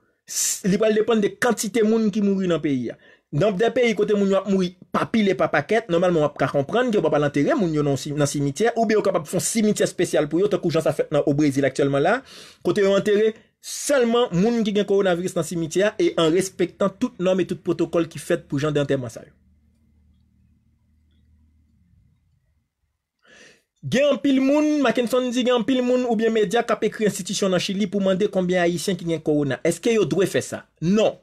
li pral depande de kantite moun ki m Damp de pe yi kote moun yo ap moui papil e pa paket, normalman wap ka kompran, ge wap ap lantere moun yo nan simitia, ou bi yo kap ap fon simitia spesyal pou yo, takou jan sa fèt nan ou Brezil aktuelman la, kote yon lantere, selman moun ki gen koronavirus nan simitia, e an respektan tout nom et tout protokol ki fèt pou jan dante mwasa yo. Gen an pil moun, maken son di gen an pil moun, ou bi media kape kri institisyon nan chili pou mande konbyen ayisyen ki gen korona. Eske yo dwe fè sa? Non!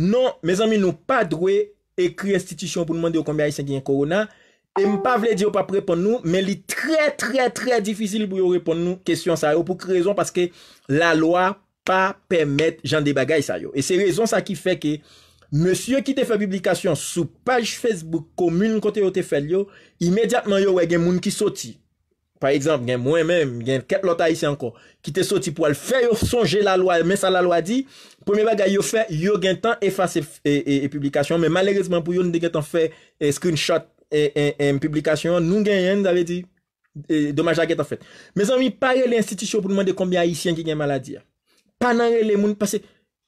Non, me zanmi nou pa drwe ekri estitisyon pou nou mande yo konbya yon 5 yon korona E mpa vle di yo pa prepon nou, men li tre tre tre difisil pou yo repon nou kesyon sa yo Pou ki rezon paske la loa pa pemet jan de bagay sa yo E se rezon sa ki feke, msye ki te fe publikasyon sou paj Facebook komun kote yo te fel yo Imediatman yo we gen moun ki soti Par exemple, gen mwen men, gen ket lot haisyen anko, ki te soti pou al fè yo sonje la lwa, men sa la lwa di, pou mè baga yo fè, yo gen tan efase e, e, e publikasyon, men malerizman pou yo nou de gen tan fè e, screenshot e publikasyon, nou gen yen, dave di, dommaj la gen tan fèt. Mè zan mi, pa yo le institisyon pou nou mwen de kombi haisyen ki gen maladi ya. Pa nan yo le moun,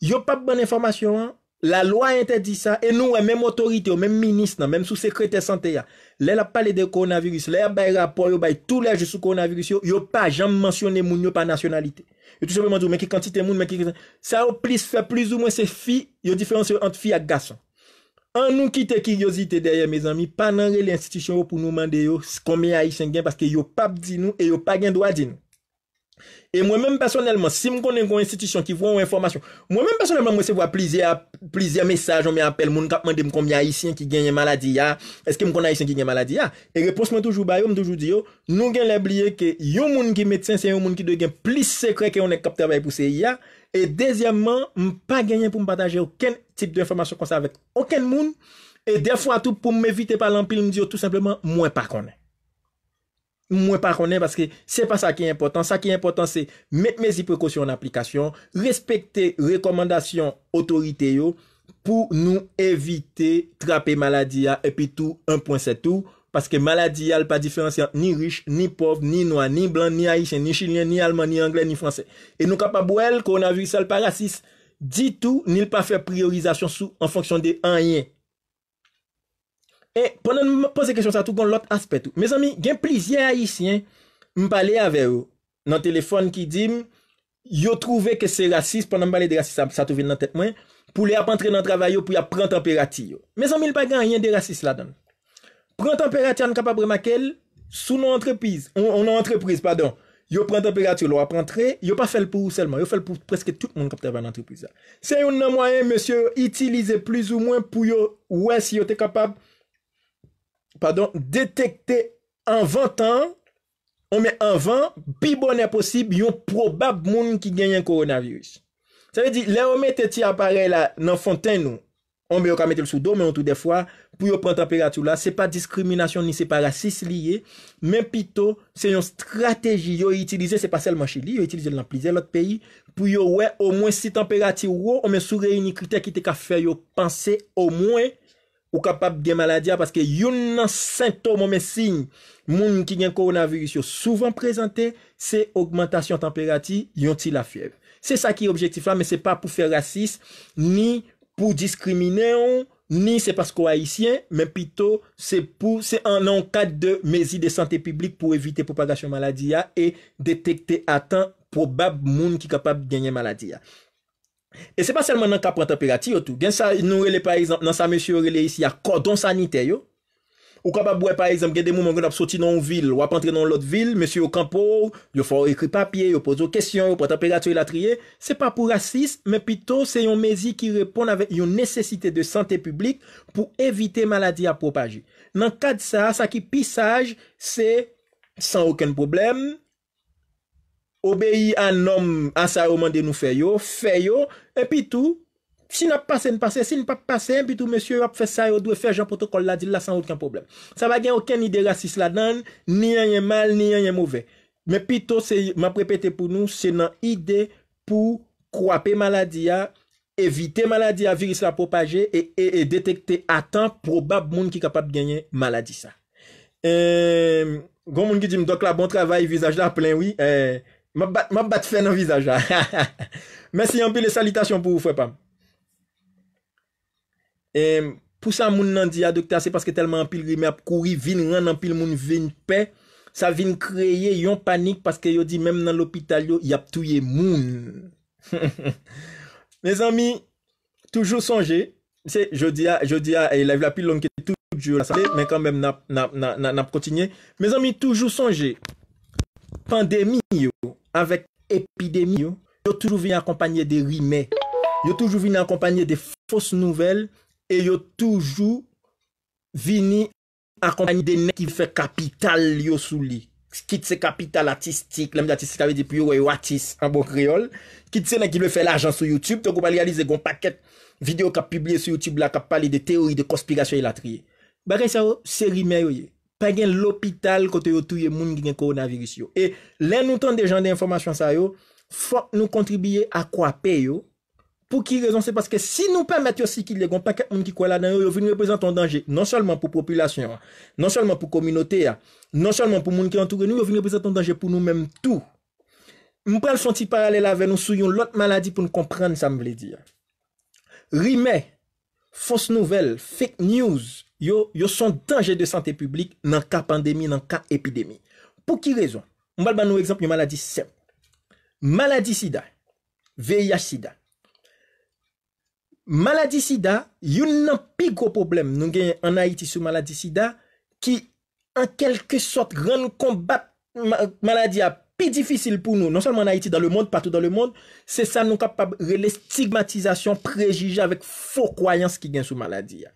yo pa bon informasyon an, La lwa ente di sa, e nou wè, mèm otorite yo, mèm minis nan, mèm sou sekrete sante ya, lè lè pale de koronavirus, lè lè bay rapor yo bay, tout lè jousou koronavirus yo, yo pa jan mensyonè moun yo pa nasyonalite. Yo tout sepèman di yo, men ki kantite moun, men ki... Sa yo plis fè plis ou mwen se fi, yo diferansè yo ant fi a gason. An nou ki te kiryosite derye, mèz ami, pa nan re lè institisyon yo pou nou mande yo, skon me a yi sengen, paske yo pap di nou, e yo pa gen doa di nou. E mwen mwen mwen personelman, si mwen konnen kon institisyon ki vwen ou informasyon, mwen mwen mwen personelman mwen se vwa plizye a plizye a mesaj, mwen mwen apel moun kapman de mwen kon bi a isyen ki genye maladi ya, eske mwen kon a isyen ki genye maladi ya. E repos mwen toujou bayo, mwen toujou diyo, nou gen lè bliye ke yo moun ki medsen, se yo moun ki de gen pliz sekre ke yon ek kapter bay pou se ya. E dezyanman, mwen pa genye pou mwen pataje ouken tip de informasyon kon sa vek, ouken moun, e defon atou pou mwen evite palan pil mwen diyo tout sepleman mwen pa konnen. mwen pa konen, paske se pa sa ki e important. Sa ki e important se, mezi prekosyon an aplikasyon, respekte rekomandasyon otorite yo pou nou evite trape maladia epi tou 1.7 tou, paske maladial pa diferansyen ni rich, ni pov, ni noa, ni blan, ni haishen, ni chilyen, ni alman, ni anglen, ni franse. E nou kapabou el, koronavirsel parasis, di tou nil pa fe priorizasyon sou an fonksyon de an yen. E, pou nan mwen pose kèchon sa, tou kon lot aspet ou. Me zanmi, gen plizye a yisi, mbale ave ou, nan telefon ki dim, yo trouve ke se rasis, pou nan mbale de rasis sa, sa touven nan tèt mwen, pou le apantre nan travay ou, pou ya prantemperati yo. Me zanmi, lpa gen, yon de rasis la don. Prantemperati an kapabre makel, sou nou antrepriz, ou nou antrepriz, pardon, yo prantemperati yo lwa prantre, yo pa fel pou ou selman, yo fel pou preske tout moun kapter van antrepriz a. Se yon nan mwen, monsye, pardon, detekte an 20 an, on me an 20, bi bonè posib, yon probab moun ki genyen koronaviris. Sa ve di, le o mette ti apare la nan fonten nou, on me yo ka mette l sou do, men yon tou defwa, pou yo pren temperatou la, se pa diskriminasyon ni se pa rasis liye, men pito, se yon strategi yo itilize, se pa selman chili, yo itilize l'amplize l'ot peyi, pou yo we, o mwen si temperatou yo, on me sou rey ni kriter ki te ka fe yo pense, ou mwen, ou kapab gen maladya, paske yon nan sintomo men sign, moun ki gen koronavirus yo souvan prezante, se augmentation temperati yon ti la fieb. Se sa ki objektif la, men se pa pou fè rasis, ni pou diskrimineon, ni se pasko haisyen, men pito se pou, se an an kat de mezi de sante publik pou evite propagasyon maladya e detekte atan probab moun ki kapab genye maladya. E se pa selman nan ka prantemperati yo tou. Gen sa nou rele par exemple, nan sa monsi yo rele isi, ya kodon sanite yo. Ou ka pa boue par exemple, gen demou mongon ap soti nan ou vil, wap antre nan ou lot vil, monsi yo kampo, yo fwa o ekri papye, yo pozo kesyon, yo prantemperati yo la triye. Se pa pou rasis, men pito se yon mezi ki repon ave yon nesesite de sante publik pou evite maladi a propaji. Nan ka di sa, sa ki pisaj, se, san oken problem, obeyi an nom, an sa oman de nou fè yo, fè yo, E pi tou, si nou ap pase, si nou ap pase, si nou ap pase, e pi tou, mèsyou ap fè sa yo, dwe fè jan protokoll la, di la san wot kan problem. Sa va gen okèn ide rasis la dan, ni yon yon mal, ni yon yon mouvè. Mè pi tou, mè ap repete pou nou, se nan ide pou kwape maladia, evite maladia viris la popaje, e detekte atan probab moun ki kapab genye maladisa. Euh, Gon moun ki di mdok la bon travay, visaj la plen, oui, euh, Ma bat fè nan vizaj a. Ah, ah, ah, Mèsi yon pi lè salitasyon pou ou fwe pa. Pou sa moun nan di a, doktor, se paske telman apil ri mè ap kouri, vin ran an apil moun vin pe, sa vin kreye yon panik, paske yo di mèm nan l'opital yo, yap touye moun. (laughs) Mèz amin, toujou sonje, se, jodi a, jodi a, e la vla pi loun ki toujou la sape, men kan mèm nan ap kontinye. Mèz amin, toujou sonje, pandemi yo, Avèk epidèmi yo, yo toujou vini akompanyè de rimè. Yo toujou vini akompanyè de fos nouvel, e yo toujou vini akompanyè de nek ki fè kapital yo sou li. Kitse kapital artistik, lèm de artistik avè depi yo wè watis, anbo kriol. Kitse nan ki lè fè l'ajan sou YouTube, ton kou pa l'yalize goun pakèt video ka publie sou YouTube la ka pali de teori de konspirasyon yel atriye. Bakèy sa yo, se rimè yo ye. Pè gen l'opital kote yo touye moun ki gen koronavirus yo. E lè nou ton de jan de informasyon sa yo, fòk nou kontribiye akwape yo. Pou ki rezon, se paske si nou pèmètyo si ki le gon, pè kèp moun ki kwa la dan yo, yo vini reprezentan danje, non sèlman pou populasyon, non sèlman pou kominote ya, non sèlman pou moun ki antoure nou, yo vini reprezentan danje pou nou mèm tou. Mou pèm fònti paralè lave, nou sou yon lot maladi pou nou komprende sa mwèlè di. Rimè, fòs nouvel, fake news, Yo son denje de sante publik nan ka pandemi, nan ka epidemi. Po ki rezon? Mbal ban nou ekzamp yon maladi sem. Maladi sida, VIH sida. Maladi sida, yon nan pi gro problem nou genye an Haiti sou maladi sida ki an kelke sot ren nou kombat maladi a pi difisil pou nou. Non salman an Haiti dan le moun, patou dan le moun, se sa nou kapab rele stigmatizasyon prejiji avik fo kwayans ki gen sou maladi a.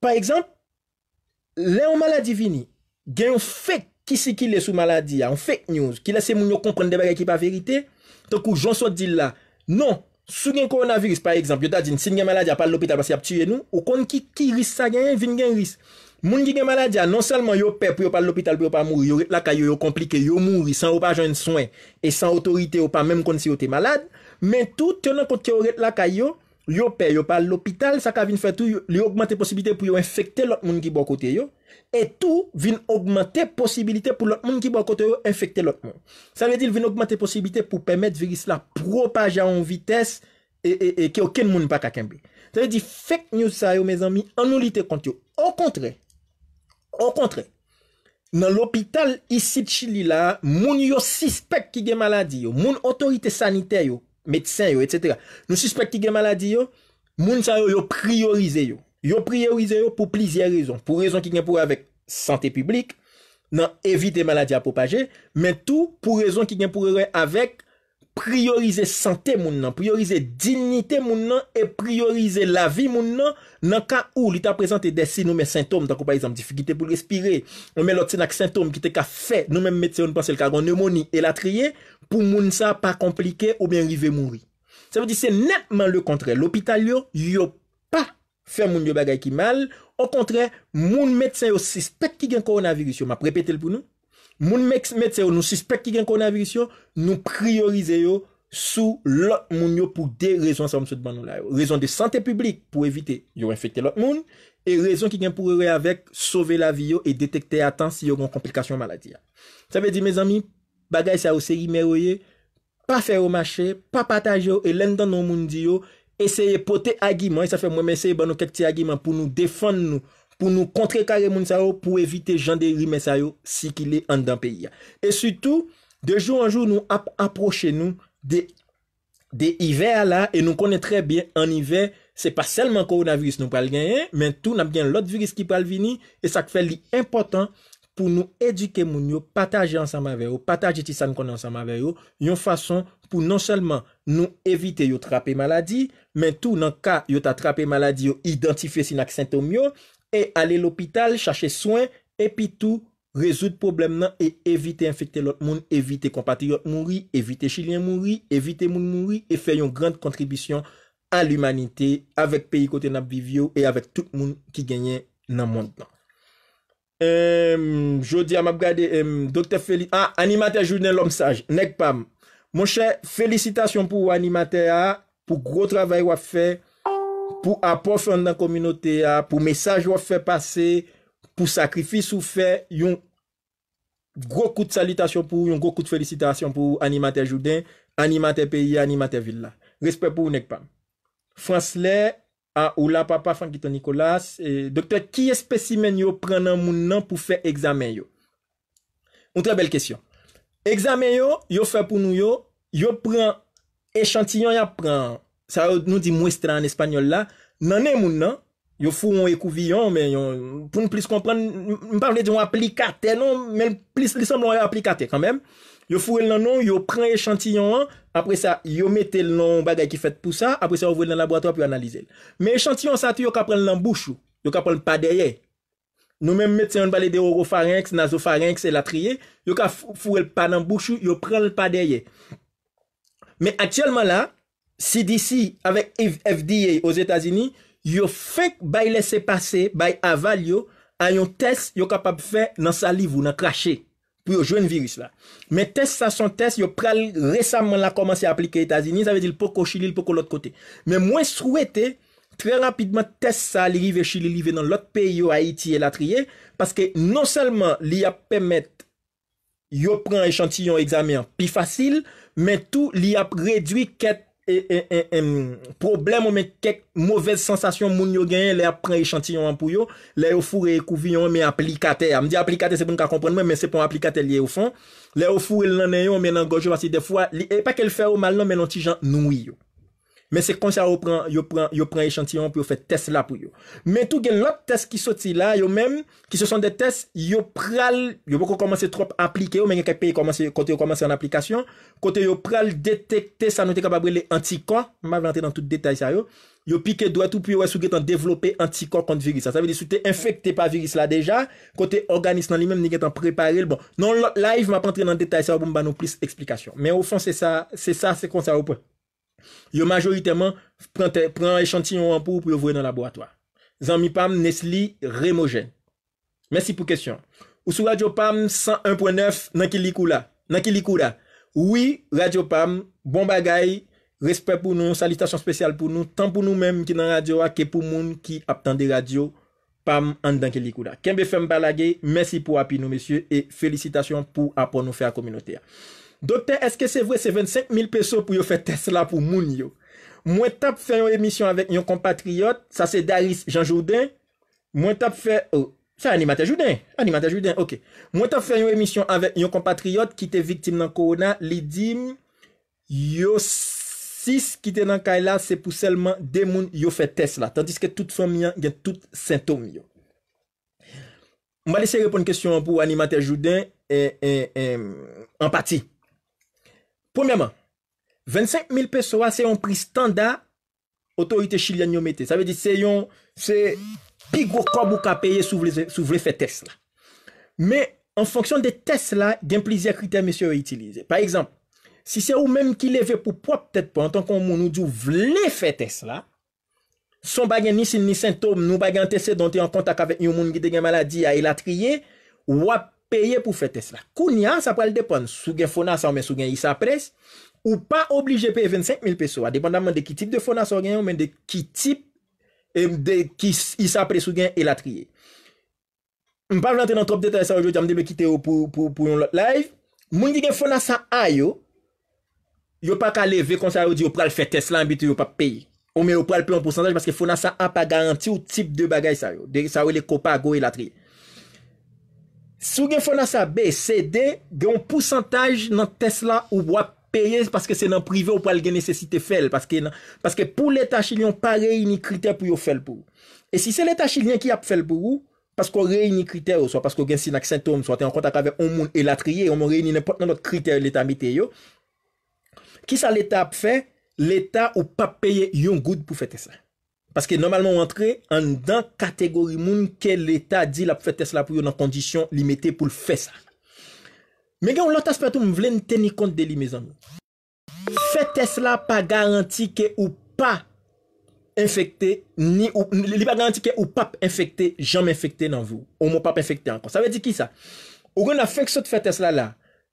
Par exemple, lè an maladi vini, gen fèk kisi ki lè sou maladi an, fèk njouz, ki lè se moun yo kompren de bagay ki pa verite, to kou jonsot di la, non, sou gen koronaviris, par exemple, yo dadjin, sin gen maladi apal l'opital basi ap tire nou, ou kon ki risk sa gen, vin gen risk. Moun gen maladi an, non salman yo pep pou yo pal l'opital pou yo pa mouri, yo ret lakay yo, yo komplike, yo mouri, san ou pa jan souen, e san otorite ou pa, menm kon si yo te malad, men tout, tè nan kont ki yo ret lakay yo, Yo pe, yo pa l'hopital, sa ka vin fè tou, li yo augmentè posibilité pou yo infekte lòt moun ki bo kote yo. Et tou, vin augmentè posibilité pou lòt moun ki bo kote yo, infekte lòt moun. Sa lè di, vin augmentè posibilité pou pèmèd virus la propage an vites, e ke okèn moun pa kaken bi. Sa lè di, fèk nou sa yo, mèz amin, anou lite kont yo. Anou lite kont yo, anou lite kont yo. Anou lite kont yo, anou lite kont yo. Nan l'hopital ici de Chili la, moun yo sisepek ki gen maladi yo, moun otorite sanite yo. Metsen yo, et cetera. Nou suspek ki gen maladi yo, moun sa yo yo priorize yo. Yo priorize yo pou plizier rezon. Pou rezon ki gen pou avek sante publik, nan evite maladi apopaje, men tou pou rezon ki gen pou avek priorize sante moun nan, priorize dignite moun nan, et priorize la vi moun nan. nan ka ou li ta prezante desi nou men sintome, tako par exemple, difikite pou l'respire, nou men lote senak sintome, ki te ka fe, nou men metse ou nou panse l ka agon, nemoni, elatriye, pou moun sa pa komplike, ou mwen rive mouri. Se mwen di se netman le kontre, l'opital yo, yo pa fe moun yo bagay ki mal, o kontre, moun metse yo, sispek ki gen koronavirisyon, ma prepetel pou nou, moun metse yo, nou sispek ki gen koronavirisyon, nou priorize yo, Sou lot moun yo pou de rezon sa oum sot ban nou la yo Rezon de sante publik pou evite yon infekte lot moun E rezon ki gen pou re avek Sove la vi yo e detekte atan si yon kon komplikasyon maladi ya Sa ve di me zami Bagay sa ou se rime roye Pa fe romache Pa pataje yo E len dan nou moun di yo E seye pote agiman E sa fe mweme seye ban nou ket ti agiman Pou nou defon nou Pou nou kontre kare moun sa yo Pou evite jan de rime sa yo Si ki le an dan peyi ya E sutou De jou an jou nou aproche nou De ivey ala, e nou konen tre bien, an ivey se pa selman koronavirus nou pal genye, men tou nan gen lot viris ki pal vini, e sak fe li impotant pou nou eduke moun yo pataje ansama veyo, pataje ti sa nou konen ansama veyo, yon fason pou non selman nou evite yo trape maladi, men tou nan ka yo ta trape maladi yo identife si nak sentom yo, e ale l'opital, chache soin, e pi tou... rezout problem nan, e evite infekte lot moun, evite kompatriot mounri, evite chilien mounri, evite moun mounri, e fe yon grand kontribisyon al humanite, avek peyi kote nan Bivyo, e avek tout moun ki genyen nan moun nan. E, jodi am ap gade, euh, Dr. Feli, a, ah, animatè jounen lom saj, nek pam, moun chè, felicitasyon pou animatè a, pou gro travay wap fe, pou apofan nan kominote a, pou mesaj wap fe pase, pou sakrifis wap fe yon Gwo kout salitasyon pou, yon gwo kout felisitasyon pou animatè joudè, animatè peyi, animatè villa. Respekt pou ou nekpam. Fransle, a ou la papa Frankytonikolas, doktor, ki espesimen yo pren nan moun nan pou fè examen yo? Un tre bel kesyon. Examen yo, yo fè pou nou yo, yo pren, echantillon yo pren, sa yo nou di mwestra an espanyol la, nanen moun nan, Vous fou un écouvillon mais pour pour plus comprendre ne parle pas applicateur non mais plus il semble quand même Vous foure le nom yo prend échantillon après ça vous mettez le nom bagay qui fait pour ça après ça dans le laboratoire pour analyser mais échantillon ça tu yo ka prendre dans bouche yo prendre pas derrière nous même médecins on parle de oropharynx nasopharynx et Latrier, trier yo ka foure le pas dans bouche yo prend le pas derrière mais actuellement là CDC avec FDA aux États-Unis yo fèk bay lese pase, bay aval yo, a yon test yo kapab fè nan saliv ou nan krashe, pou yo jwen virus la. Men test sa son test, yo pral resamman la komanse aplike Etazini, zave di l poko chili, l poko l ot kote. Men mwen souwete, trè rapidman test sa li rive chili, li rive nan lot pe yo Haiti et Latriye, paske non selman li ap pemet yo pran echantillon examen pi fasil, men tou li ap redwi ket, E, e, e, problem ou men kek mouvez sensasyon moun yo genye le apren e chantiyon an pou yo le yo foure e kouviyon ou men aplikate m di aplikate se pou n ka kompren men men se pou aplikate liye ou fon le yo foure lenen yo men an gojou asi defwa li e pa kel fè ou mal non men an ti jan nou yon Men se kon sa yo pren, yo pren, yo pren echantillon pou yo fe test la pou yo. Men tou gen lop test ki soti la, yo men, ki se son de test, yo pral, yo pou kon komanse trop aplike yo, men gen kakpe yo komanse, kote yo komanse an aplikasyon. Kote yo pral detekte sa nou te kapabre le antikor, ma ven entre nan tout detay sa yo. Yo pike dwa tout pou yo wè sou getan developpe antikor kont viris. Sa vede sou te infekte pa viris la deja, kote organisme nan li men ni getan preparel. Bon, nan lot live, ma pen entre nan detay sa yo pou mba nou plis eksplikasyon. Men ou fon se sa, se sa, se kon sa yo pren. Yo majoritèman pren échantillon anpou pou yo vwè nan laboratoire. Zanmi Pam, Nesli, Rémogène. Mèsi pou kèsyon. O su Radio Pam 101.9, Nankilikou la. Nankilikou la. Ouwi, Radio Pam, bon bagay, respekt pou nou, salitation spesyal pou nou, tan pou nou menm ki nan radio la, ke pou moun ki aptan de radio, Pam, Nankilikou la. Kembe Fembalage, mèsi pou api nou, mèsi, e felicitasyon pou apon nou fè a kominote a. Dote, eske se vwe se 25.000 peso pou yo fe Tesla pou moun yo? Mwen tap fe yon emisyon avek yon kompatriyot, sa se Daris Jean Jourdain, mwen tap fe, o, oh, sa animatè Jourdain, animatè Jourdain, ok. Mwen tap fe yon emisyon avek yon kompatriyot ki te viktim nan korona, li dim, yo 6 ki te nan kaila, se pou selman 2 moun yo fe Tesla, tandis ke tout son miyan gen tout sintom yo. Mwen ba lese repon kestyon pou animatè Jourdain, e, eh, e, eh, e, eh, empati. Poumyaman, 25 000 pesowa se yon pri standa otorite chilyan yon mette. Sa ve di se yon, se pi gwo kobou ka peye sou vle fe tesla. Me, an fonksyon de tesla, gen plizia kriter misyo yon itilize. Par exemple, si se ou menm ki leve pou pou apetet pou an ton kon moun nou djou vle fe tesla, son bagen ni sin ni sintoum nou bagen te se donte yon kontak avet yon moun gide gen maladi a yon atriye, wap. peye pou fè Tesla. Koun ya, sa pral depon. Sou gen Fonasa ou men sou gen Isapres ou pa oblige pe 25.000 peso. Adependanmen de ki tip de Fonasa ou gen ou men de ki tip de ki Isapres ou gen El Atriye. M pa vlante nan trop detay sa wajot, jam de me kite yo pou yon lot live. Mwen di gen Fonasa a yo, yo pa kalé ve konsa yo di yo pral fè Tesla an bit yo pa peye. Ou men yo pral peyon pou sanzaj maske Fonasa a pa garanti ou tip de bagay sa yo. De sa wè le kopa go El Atriye. Sou gen fwona sa B, C, D, gen pou santaj nan Tesla ou wap peye paske se nan prive ou pal gen nesesite fel, paske pou l'Etat Chilion pa reyini kriter pou yo fel pou. E si se l'Etat Chilion ki ap fel pou ou, pasko reyini kriter ou so, pasko gen sinak sintom, so te an kontak ave on moun elatriye, on moun reyini nepot nan ot kriter l'Etat mi te yo, ki sa l'Etat ap fe, l'Etat ou pa peye yon goud pou fete sa. Paske normalman wantre an dan kategori moun ke l'Etat di la pou fètes la pou yo nan kondisyon li mette pou l'fè sa. Mè gen ou lòt aspertou m vle n teni kont de li me zanmou. Fètes la pa garanti ke ou pa infekte, ni ou, li pa garanti ke ou pa infekte, jam infekte nan vou. Ou mou pa pe infekte ankon. Sa ve di ki sa? Ou gen la fèksot fètes la la.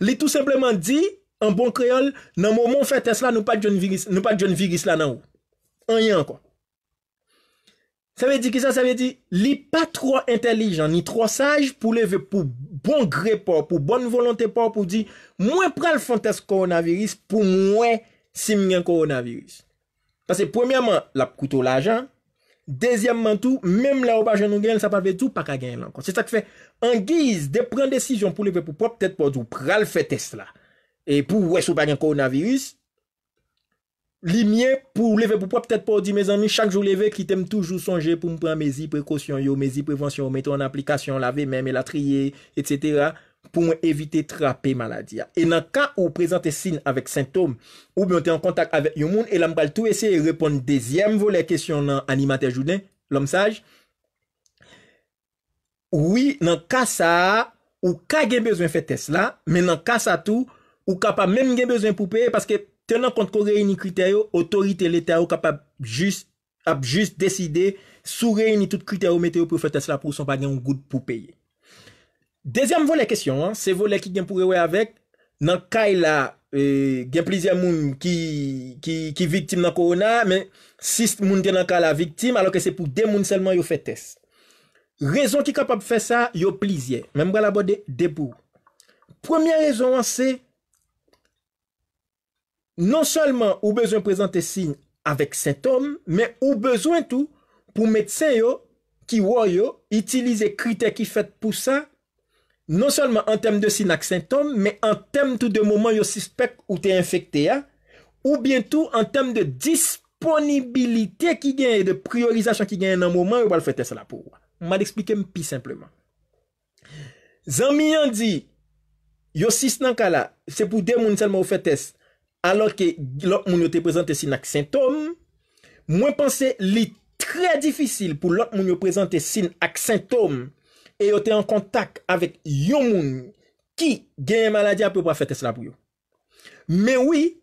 Li tout sepleman di, an bon kreol, nan mou moun fè Tesla nou pa joun viris la nan ou. An yon kwa. Sa ve di ki sa, sa ve di, li pa tro intelligent ni tro saj pou le ve pou bon grepo, pou bon volante po, pou di, mwen pral fantez koronaviris pou mwen simyen koronaviris. Pase premiyaman, la pkoutou la jan. Dezyamman tou, mèm la ou pa jen nou gen, sa pa ve tou pa ka gen lankon. Se sa ki fe, an giz de pren desisyon pou leve pou pwa ptet podi ou pral fe test la. E pou wè sou bagen koronavirus, li mye pou leve pou pwa ptet podi, mèz an mi chak jou leve ki tem toujou sonje pou mpren mezi prekosyon yo, mezi prewansyon yo, meton an aplikasyon la ve mèm e la triye, etc., pou mwen evite trape maladia. E nan ka ou prezante sin avek sintom ou mwen te an kontak avek yon moun e lan mbal tou ese e repon dezyem vo le kesyon nan animatè jounen, lom saj. Ouwi, nan ka sa ou ka gen bezwen fè Tesla men nan ka sa tou ou ka pa men gen bezwen pou peye paske tenan kont kon reyni kriterio otorite l'Etat ou ka pa jist ap jist deside sou reyni tout kriterio meteo pou fè Tesla pou son pa gen un gout pou peye. Dezyam volè kèsyon an, se volè ki gen pou rewe avèk, nan kaj la e, gen plizye moun ki vitim nan korona, men sis moun gen nan kaj la vitim, alò ke se pou de moun selman yo fè test. Rezon ki kapab fè sa, yo plizye. Mèm wè la bòde, debou. Premye rezon an se, non selman ou bezwen prezante sign avèk sentom, men ou bezwen tou pou metsen yo ki wò yo itilize krite ki fèt pou sa, Non salman an tem de sin ak sentom, men an tem tou de mouman yo sispek ou te infekte ya, ou bientou an tem de disponibilite ki gen, de priorizasyon ki gen nan mouman, yo wale fetes la pou wak. Mwa li eksplike mpi simpleman. Zan mi yon di, yo sis nan kala, se pou de moun salman ou fetes, alor ke lot moun yo te prezante sin ak sentom, mwen panse li tre difícil pou lot moun yo prezante sin ak sentom e yo te an kontak avek yo moun ki genye maladya pou pa fe tes la pou yo. Me wii,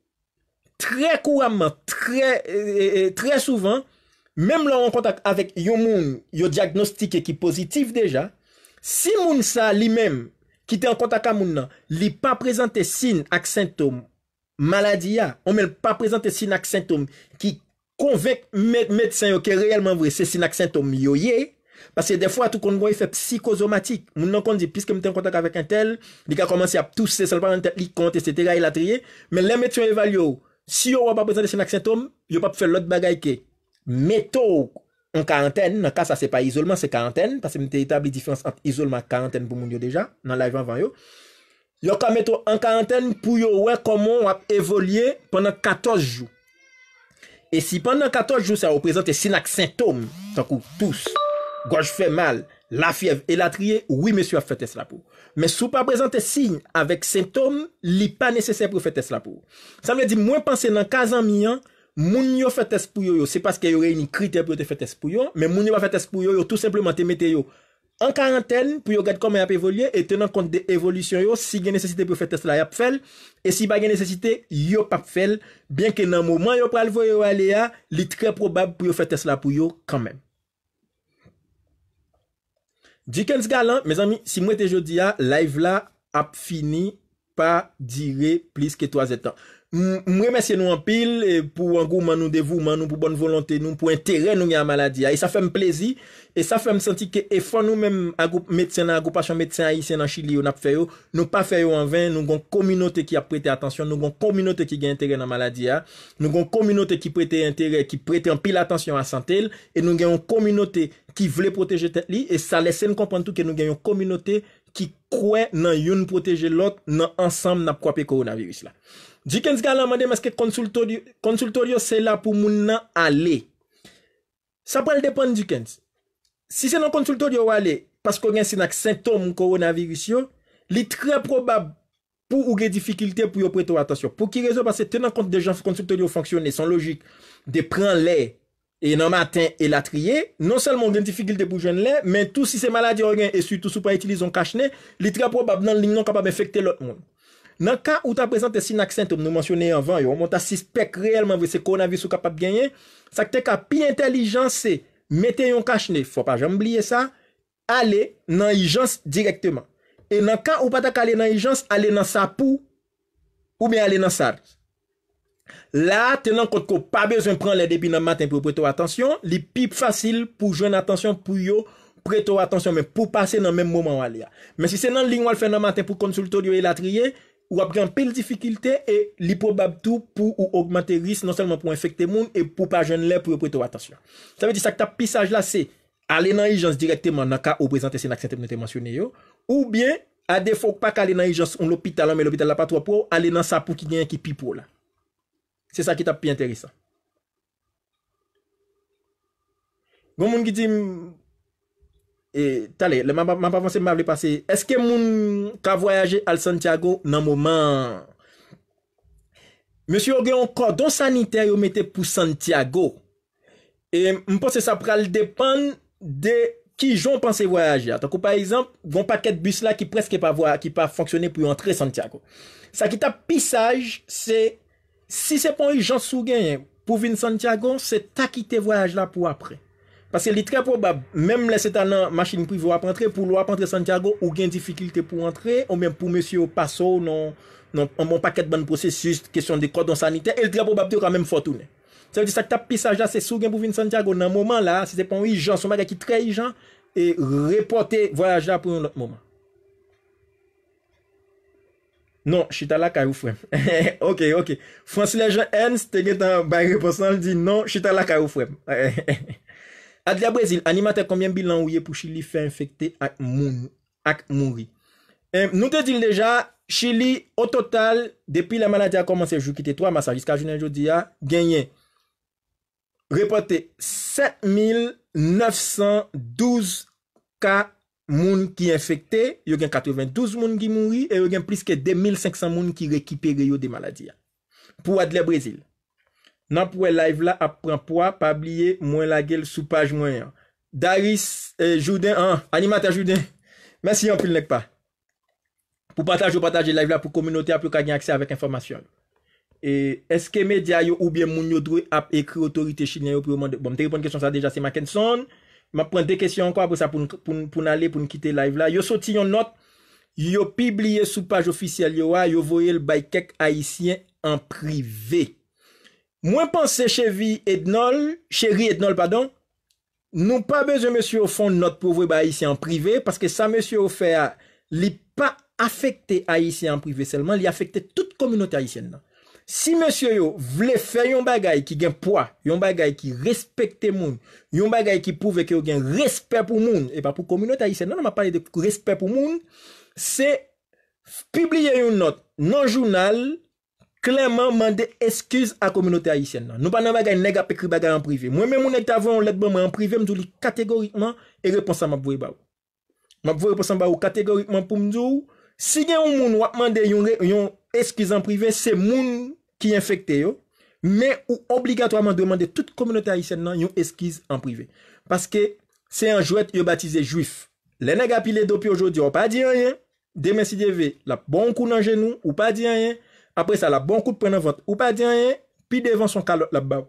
tre kou amman, tre euh, euh, souvan, mem lò an kontak avek yo moun yo diagnostike ki pozitif deja, si moun sa li menm ki te an kontak a moun nan, li pa prezante sin ak sintom maladya, omel pa prezante sin ak sintom ki konvek medsen yo ki reyelman vwe se sin ak sintom yo yey, Pase de fwa tou kon woy fè psikosomatik. Moun nan kon di, piske mwen ten kontak avèk entel, bi ka komanse ap tou se solpan, li kont, etse tega, e latriye. Men lè mè tou eval yo, si yo wè pa prezante sinak sintom, yo pa pou fè lòt bagay ke. Mè tou an karantèn, nan ka sa se pa izolman se karantèn, pase mwen te etabli difens an izolman karantèn pou moun yo deja, nan laivan vanyo. Yo ka mè tou an karantèn pou yo wè koman wè ap evolye penan 14 jou. E si penan 14 jou sa wè prezante sinak sintom, sa kou tou se. gouj fè mal, la fiev e la triye, woui mèsyou ap fètes la pou. Mè sou pa prezante sign avèk sintom, li pa nesesè pou fètes la pou. Sa mwen di mwen panse nan kazan miyan, moun yo fètes pou yo yo, se paske yo rey ni kriter pou yo te fètes pou yo, mè moun yo pa fètes pou yo yo, tout simplement te mette yo an karantèn pou yo gade koman ap evolye, e tenan kont de evolisyon yo, si gen nesesite pou fètes la, ap fèl, e si ba gen nesesite, yo pa fèl, bèn ke nan mouman yo pralvo yo alè ya, li tre probab pou yo Dikens galan, me zami, si mwen te jodi a, live la ap fini pa dire plis ke to a zetan. Mre mesye nou an pil, pou an gouman nou devouman, nou pou bon volante, nou pou entere nou gen an maladia. Ah. E sa fe m plezi, e sa fe m senti ke e fwa nou men agou medsena, agou pachan medsena isen an chili ou nap feyo, nou pa feyo an ven, nou gon kominote ki ap prete atensyon, nou gon kominote ki gen entere nan maladia, ah. nou gon kominote ki prete entere, ki prete an pil atensyon an santel, e nou gen yon kominote ki vle proteje tet li, e sa lesen kompantou ke nou gen yon kominote ki kwen nan yon proteje lot nan ansam nan ap kwape koronavirus la. Dikens ga la mande maske konsultorio se la pou moun nan ale. Sa pral depan dikens. Si se nan konsultorio wale, pasko gen se nak sintom moun koronavirisyon, li tre probab pou ou gen difikilte pou yo preto atasyon. Po ki resob ase tenan kont de jan konsultorio fanksyon ne, son logik de pran le, e nan matin e la triye, non salmon gen difikilte pou jen le, men tou si se maladi orgen, e su tou sou pa itilizon kachne, li tre probab nan li nan kapab enfekte lot moun. Nan ka ou ta prezante sin aksent ou m nou mensyone anvan yo, ou mou ta sispek reyelman ve se konavis sou kapap genye, sakte ka pi intelijans se meten yon kachne, fwa pa jan mbliye sa, ale nan hijans direktyman. E nan ka ou patak ale nan hijans, ale nan sa pou, ou mi ale nan sar. La, tenan kote ko, pa bezwen pran le debi nan maten pou preto atensyon, li pip fasil pou jwen atensyon, pou yo preto atensyon, men pou pase nan menmouman wale ya. Men si se nan lingwal fen nan maten pou konsultor yo e latriye, w ap gran pel difikilte e li probab tou pou ou augmante ris non selman pou efekte moun e pou pa jen lèp pou yo preto w atasyon. Sa ve di sa ki tap pisaj la se, ale nan hijans direktyman na ka ou prezante se nak sentem nete mansyonye yo, ou bien, a defok pa ka ale nan hijans ou l'opitalan, me l'opitalan la pat wap wap wou, ale nan sa pou ki nyen ki pi pou la. Se sa ki tap pi enteresan. Gon moun ki di... E talè, le maman panse mwen avle pase, eske moun ka voyaje al Santiago nan mouman? Mwen si yo gen anko, don saniter yo mette pou Santiago. E mwen panse sa pral depan de ki joun panse voyaje a. Tako par exemple, yon paket bus la ki preske pa voyaje, ki pa fonksyone pou yon tre Santiago. Sa ki ta pisaj, se se pon yon jansou gen, pou vin Santiago, se ta kite voyaje la pou apre. Pase li tre probab, mem lese ta nan machini privi wap rentre, pou wap rentre San Tiago ou gen difikilte pou rentre, ou men pou mesi ou paso, non, non, an moun paket ban prosesus, kesyon de kodon sanite, el tre probab de ou ka men fotoune. Se ou di sa tapisaj la, se sou gen pou vin San Tiago nan mouman la, se se pon yi jan, sou maga ki tre yi jan, e reporte voyaj la pou yon not mouman. Non, chita la ka ou fwem. Ok, ok. Fransileje N, te gen tan bay reposan, li di, non, chita la ka ou fwem. Ok, ok. Adèlè Brésil, animatè koumyen bilan ouye pou Chili fè infekte ak mouni? Euh, nou te dil deja, Chili, o total, depi la maladia komanse, jou kite 3 masaj, jiska jounen joudiya, genyen. Repote, 7.912 ka moun ki infekte, yo gen 92 moun ki mouni, yo gen pliske 2.500 moun ki rekipere yo de maladia. Pou Adèlè Brésil. nan pou e live la ap pranpwa, pa bliye mwen lage l sou page mwen. Daris, eh, joudin an, animata joudin, mensi yon pli nek pa. Pou pataj yo pataj e live la, pou komunote ap yo kagen aksè avèk informasyon. E eske medya yo oubyen moun yo drou ap ekri otorite chine yo pou yon mwen. Bon, mte repon kèsyon sa deja se Maken Son. Ma pran de kèsyon an kwa pou sa pou n'ale, pou n'kite live la. Yo soti yon not, yo pi bliye sou page ofisyel yo a, yo voye l bay kek aisyen an privek. Mwen panse chevi etnol, cheri etnol padon, nou pa beze monsi ou fon not pou vwe ba Aisyen privé, paske sa monsi ou fe a li pa afekte Aisyen privé selman, li afekte tout komunote Aisyen nan. Si monsi ou yo vle fe yon bagay ki gen poa, yon bagay ki respekte moun, yon bagay ki pouve ki yo gen respek pou moun, e pa pou komunote Aisyen nan, nan ma pale de respek pou moun, se publie yon not nan jounal, Klemman mande eskiz a komyonote ayisyen nan. Nou pa nan bagay nega pekri bagay an prive. Mwen men moun ek tavan ou legba mwen an prive, mdou li kategorikman e reponsan mabwoy baw. Mabwoy reponsan baw ou kategorikman pou mdou. Si gen ou moun wap mande yon eskiz an prive, se moun ki infekte yo. Men ou obligatoyman de mande tout komyonote ayisyen nan yon eskiz an prive. Paske se an jwet yo batize juif. Le nega apile dopi ojodi, ou pa di a yon. Deme si devye, la bon kounan genou, ou pa di a yon. apre sa la bon koup prenen vante ou pa diyan ye, pi devan son kalot la bav.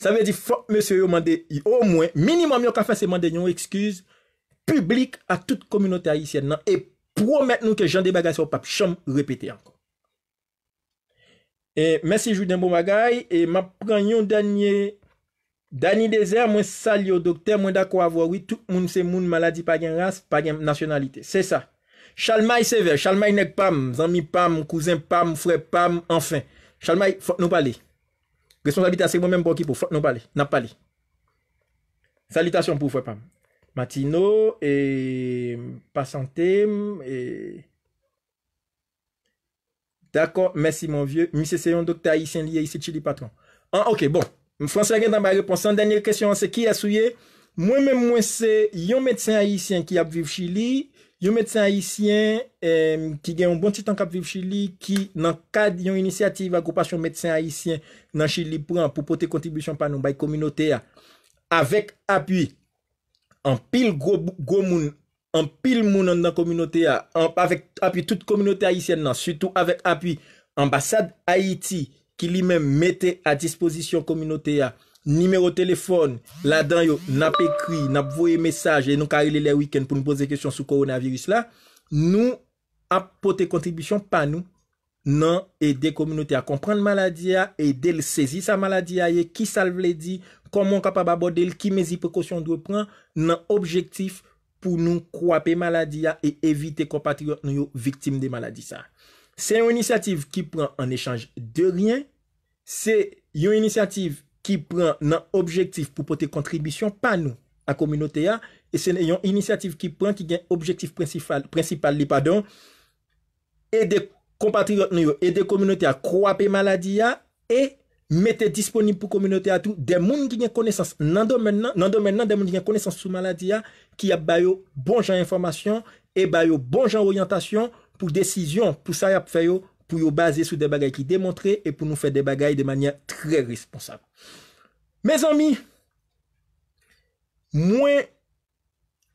Sa ve di fok mese yo mande, yo mwen, minimum yo ka fese mande, yon ekskuz publik a tout komunote a yisye nan, e promet nou ke jan de bagay sa wap pap chom repete anko. E mese jou den bon bagay, e ma pran yon danye danye dezer, mwen sal yo dokter, mwen da kwa vwa, wite, tout moun se moun maladi pa gen rase, pa gen nasyonalite, se sa. Chalmai se ver, chalmai nek pam, zanmi pam, kouzen pam, fwe pam, anfen. Chalmai, fok nou pali. Gresponsabilite ase mwen men mpon ki pou, fok nou pali, nap pali. Salitation pou fwe pam. Matino, eee, pasante, eee. Dako, mersi moun vie, mi se seyon dokte haisyen liye isi chili patron. An, ah, ok, bon, mfons reken dan ba reponsan. Danye kresyon an se ki asouye, mwen men mwen se, yon metsen haisyen ki ap viv chili... Yon medsen haitien ki gen yon bon titan kap viv chili ki nan kad yon inisiativ a goupasyon medsen haitien nan chili pran pou pote kontibusyon pa nou bay kominote ya. Avèk apwi an pil gwo moun, an pil moun an nan kominote ya. Avèk apwi tout kominote haitien nan, sütou avèk apwi ambasad Haiti ki li men mette a dispozisyon kominote ya. nimero telefon la dan yo nap ekwi, nap voye mesaj e nou ka ile le wikend pou nou boze kresyon sou koronavirus la, nou ap pote kontibisyon pa nou nan e de komunote a komprend maladi ya e del sezi sa maladi ya ye ki sal vle di, koman kapab abode l, ki mezi prekosyon dwe pran nan objektif pou nou kwape maladi ya e evite kompatriyo nou yo viktim de maladi sa. Se yon inisiativ ki pran an echange de ryen, se yon inisiativ ki pran nan objektif pou pote kontribisyon pa nou a kominote ya e se yon inisiatif ki pran ki gen objektif prinsipal li padon e de kompatri e de kominote ya kwape maladi ya e mette disponib pou kominote ya tou de moun ki gen konesans nan domen nan de moun ki gen konesans sou maladi ya ki ap bayo bon jan informasyon e bayo bon jan oryantasyon pou desisyon pou sa yap fay yo pou yo baze sou de bagay ki demontre e pou nou fe de bagay de manye tre responsable Mez ami, mwen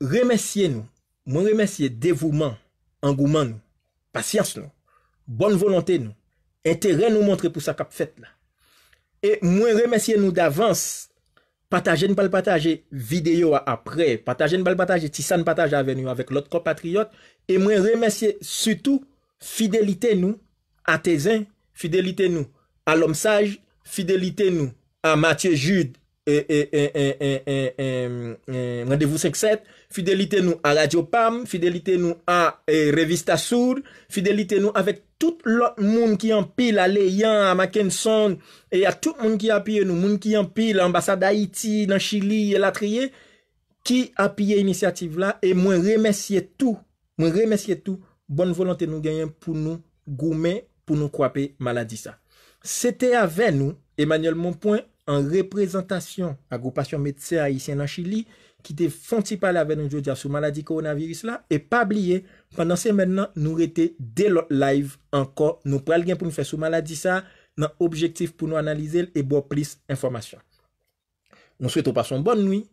remesye nou, mwen remesye devouman, angouman nou, pasyans nou, bon volante nou, entere nou montre pou sa kap fet la. E mwen remesye nou davans, patajen pal patajen, videyo apre, patajen pal patajen, tisan patajen ave nou avek lot ko patriot, e mwen remesye sutou, fidelite nou, atezen, fidelite nou, alom saj, fidelite nou. A Mathieu Jude. Gwandevou sekset. Fidelite nou a Radio PAM. Fidelite nou a Revista Soud. Fidelite nou avek tout lot moun ki anpil. A Leyan, a McKinson. E a tout moun ki anpil. Moun ki anpil. Ambassade Haiti. Nan Chili. E la triye. Ki apiye inisiyatif la. E mwen remesye tou. Mwen remesye tou. Bon volante nou genyen pou nou goumen. Pou nou kwape maladi sa. Sete ave nou. Emmanuel Monpointe. an reprezentasyon agropasyon metse ayisyen nan chili, ki te fonti pale ave nou jodia sou maladi koronaviris la, e pa abliye, pandan se mennen nou rete delo live, anko nou prelgen pou nou fe sou maladi sa, nan objektif pou nou analize el, e bo plis informasyon. Nou souwete ou pason bonn noui,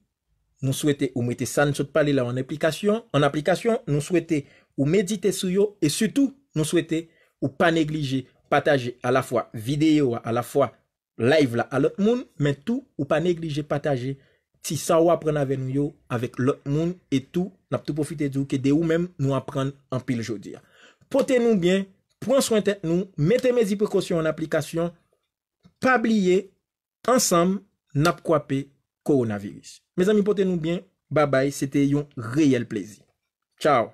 nou souwete ou mette san sot pale la an aplikasyon, an aplikasyon nou souwete ou medite sou yo, e sutou nou souwete ou pa neglije, pataje a la fwa videyo, a la fwa video, live la a lot moun, men tou ou pa neglije pataje ti sa wapre na ven nou yo avek lot moun et tou nap tou profite dyou ke de ou men nou apren an pil jodi ya. Poten nou bien, pon souente nou, mette me di prekosyon an aplikasyon, pa blye, ansam nap kwape koronavirus. Me zami poten nou bien, ba bay, sete yon reyel plezi. Ciao!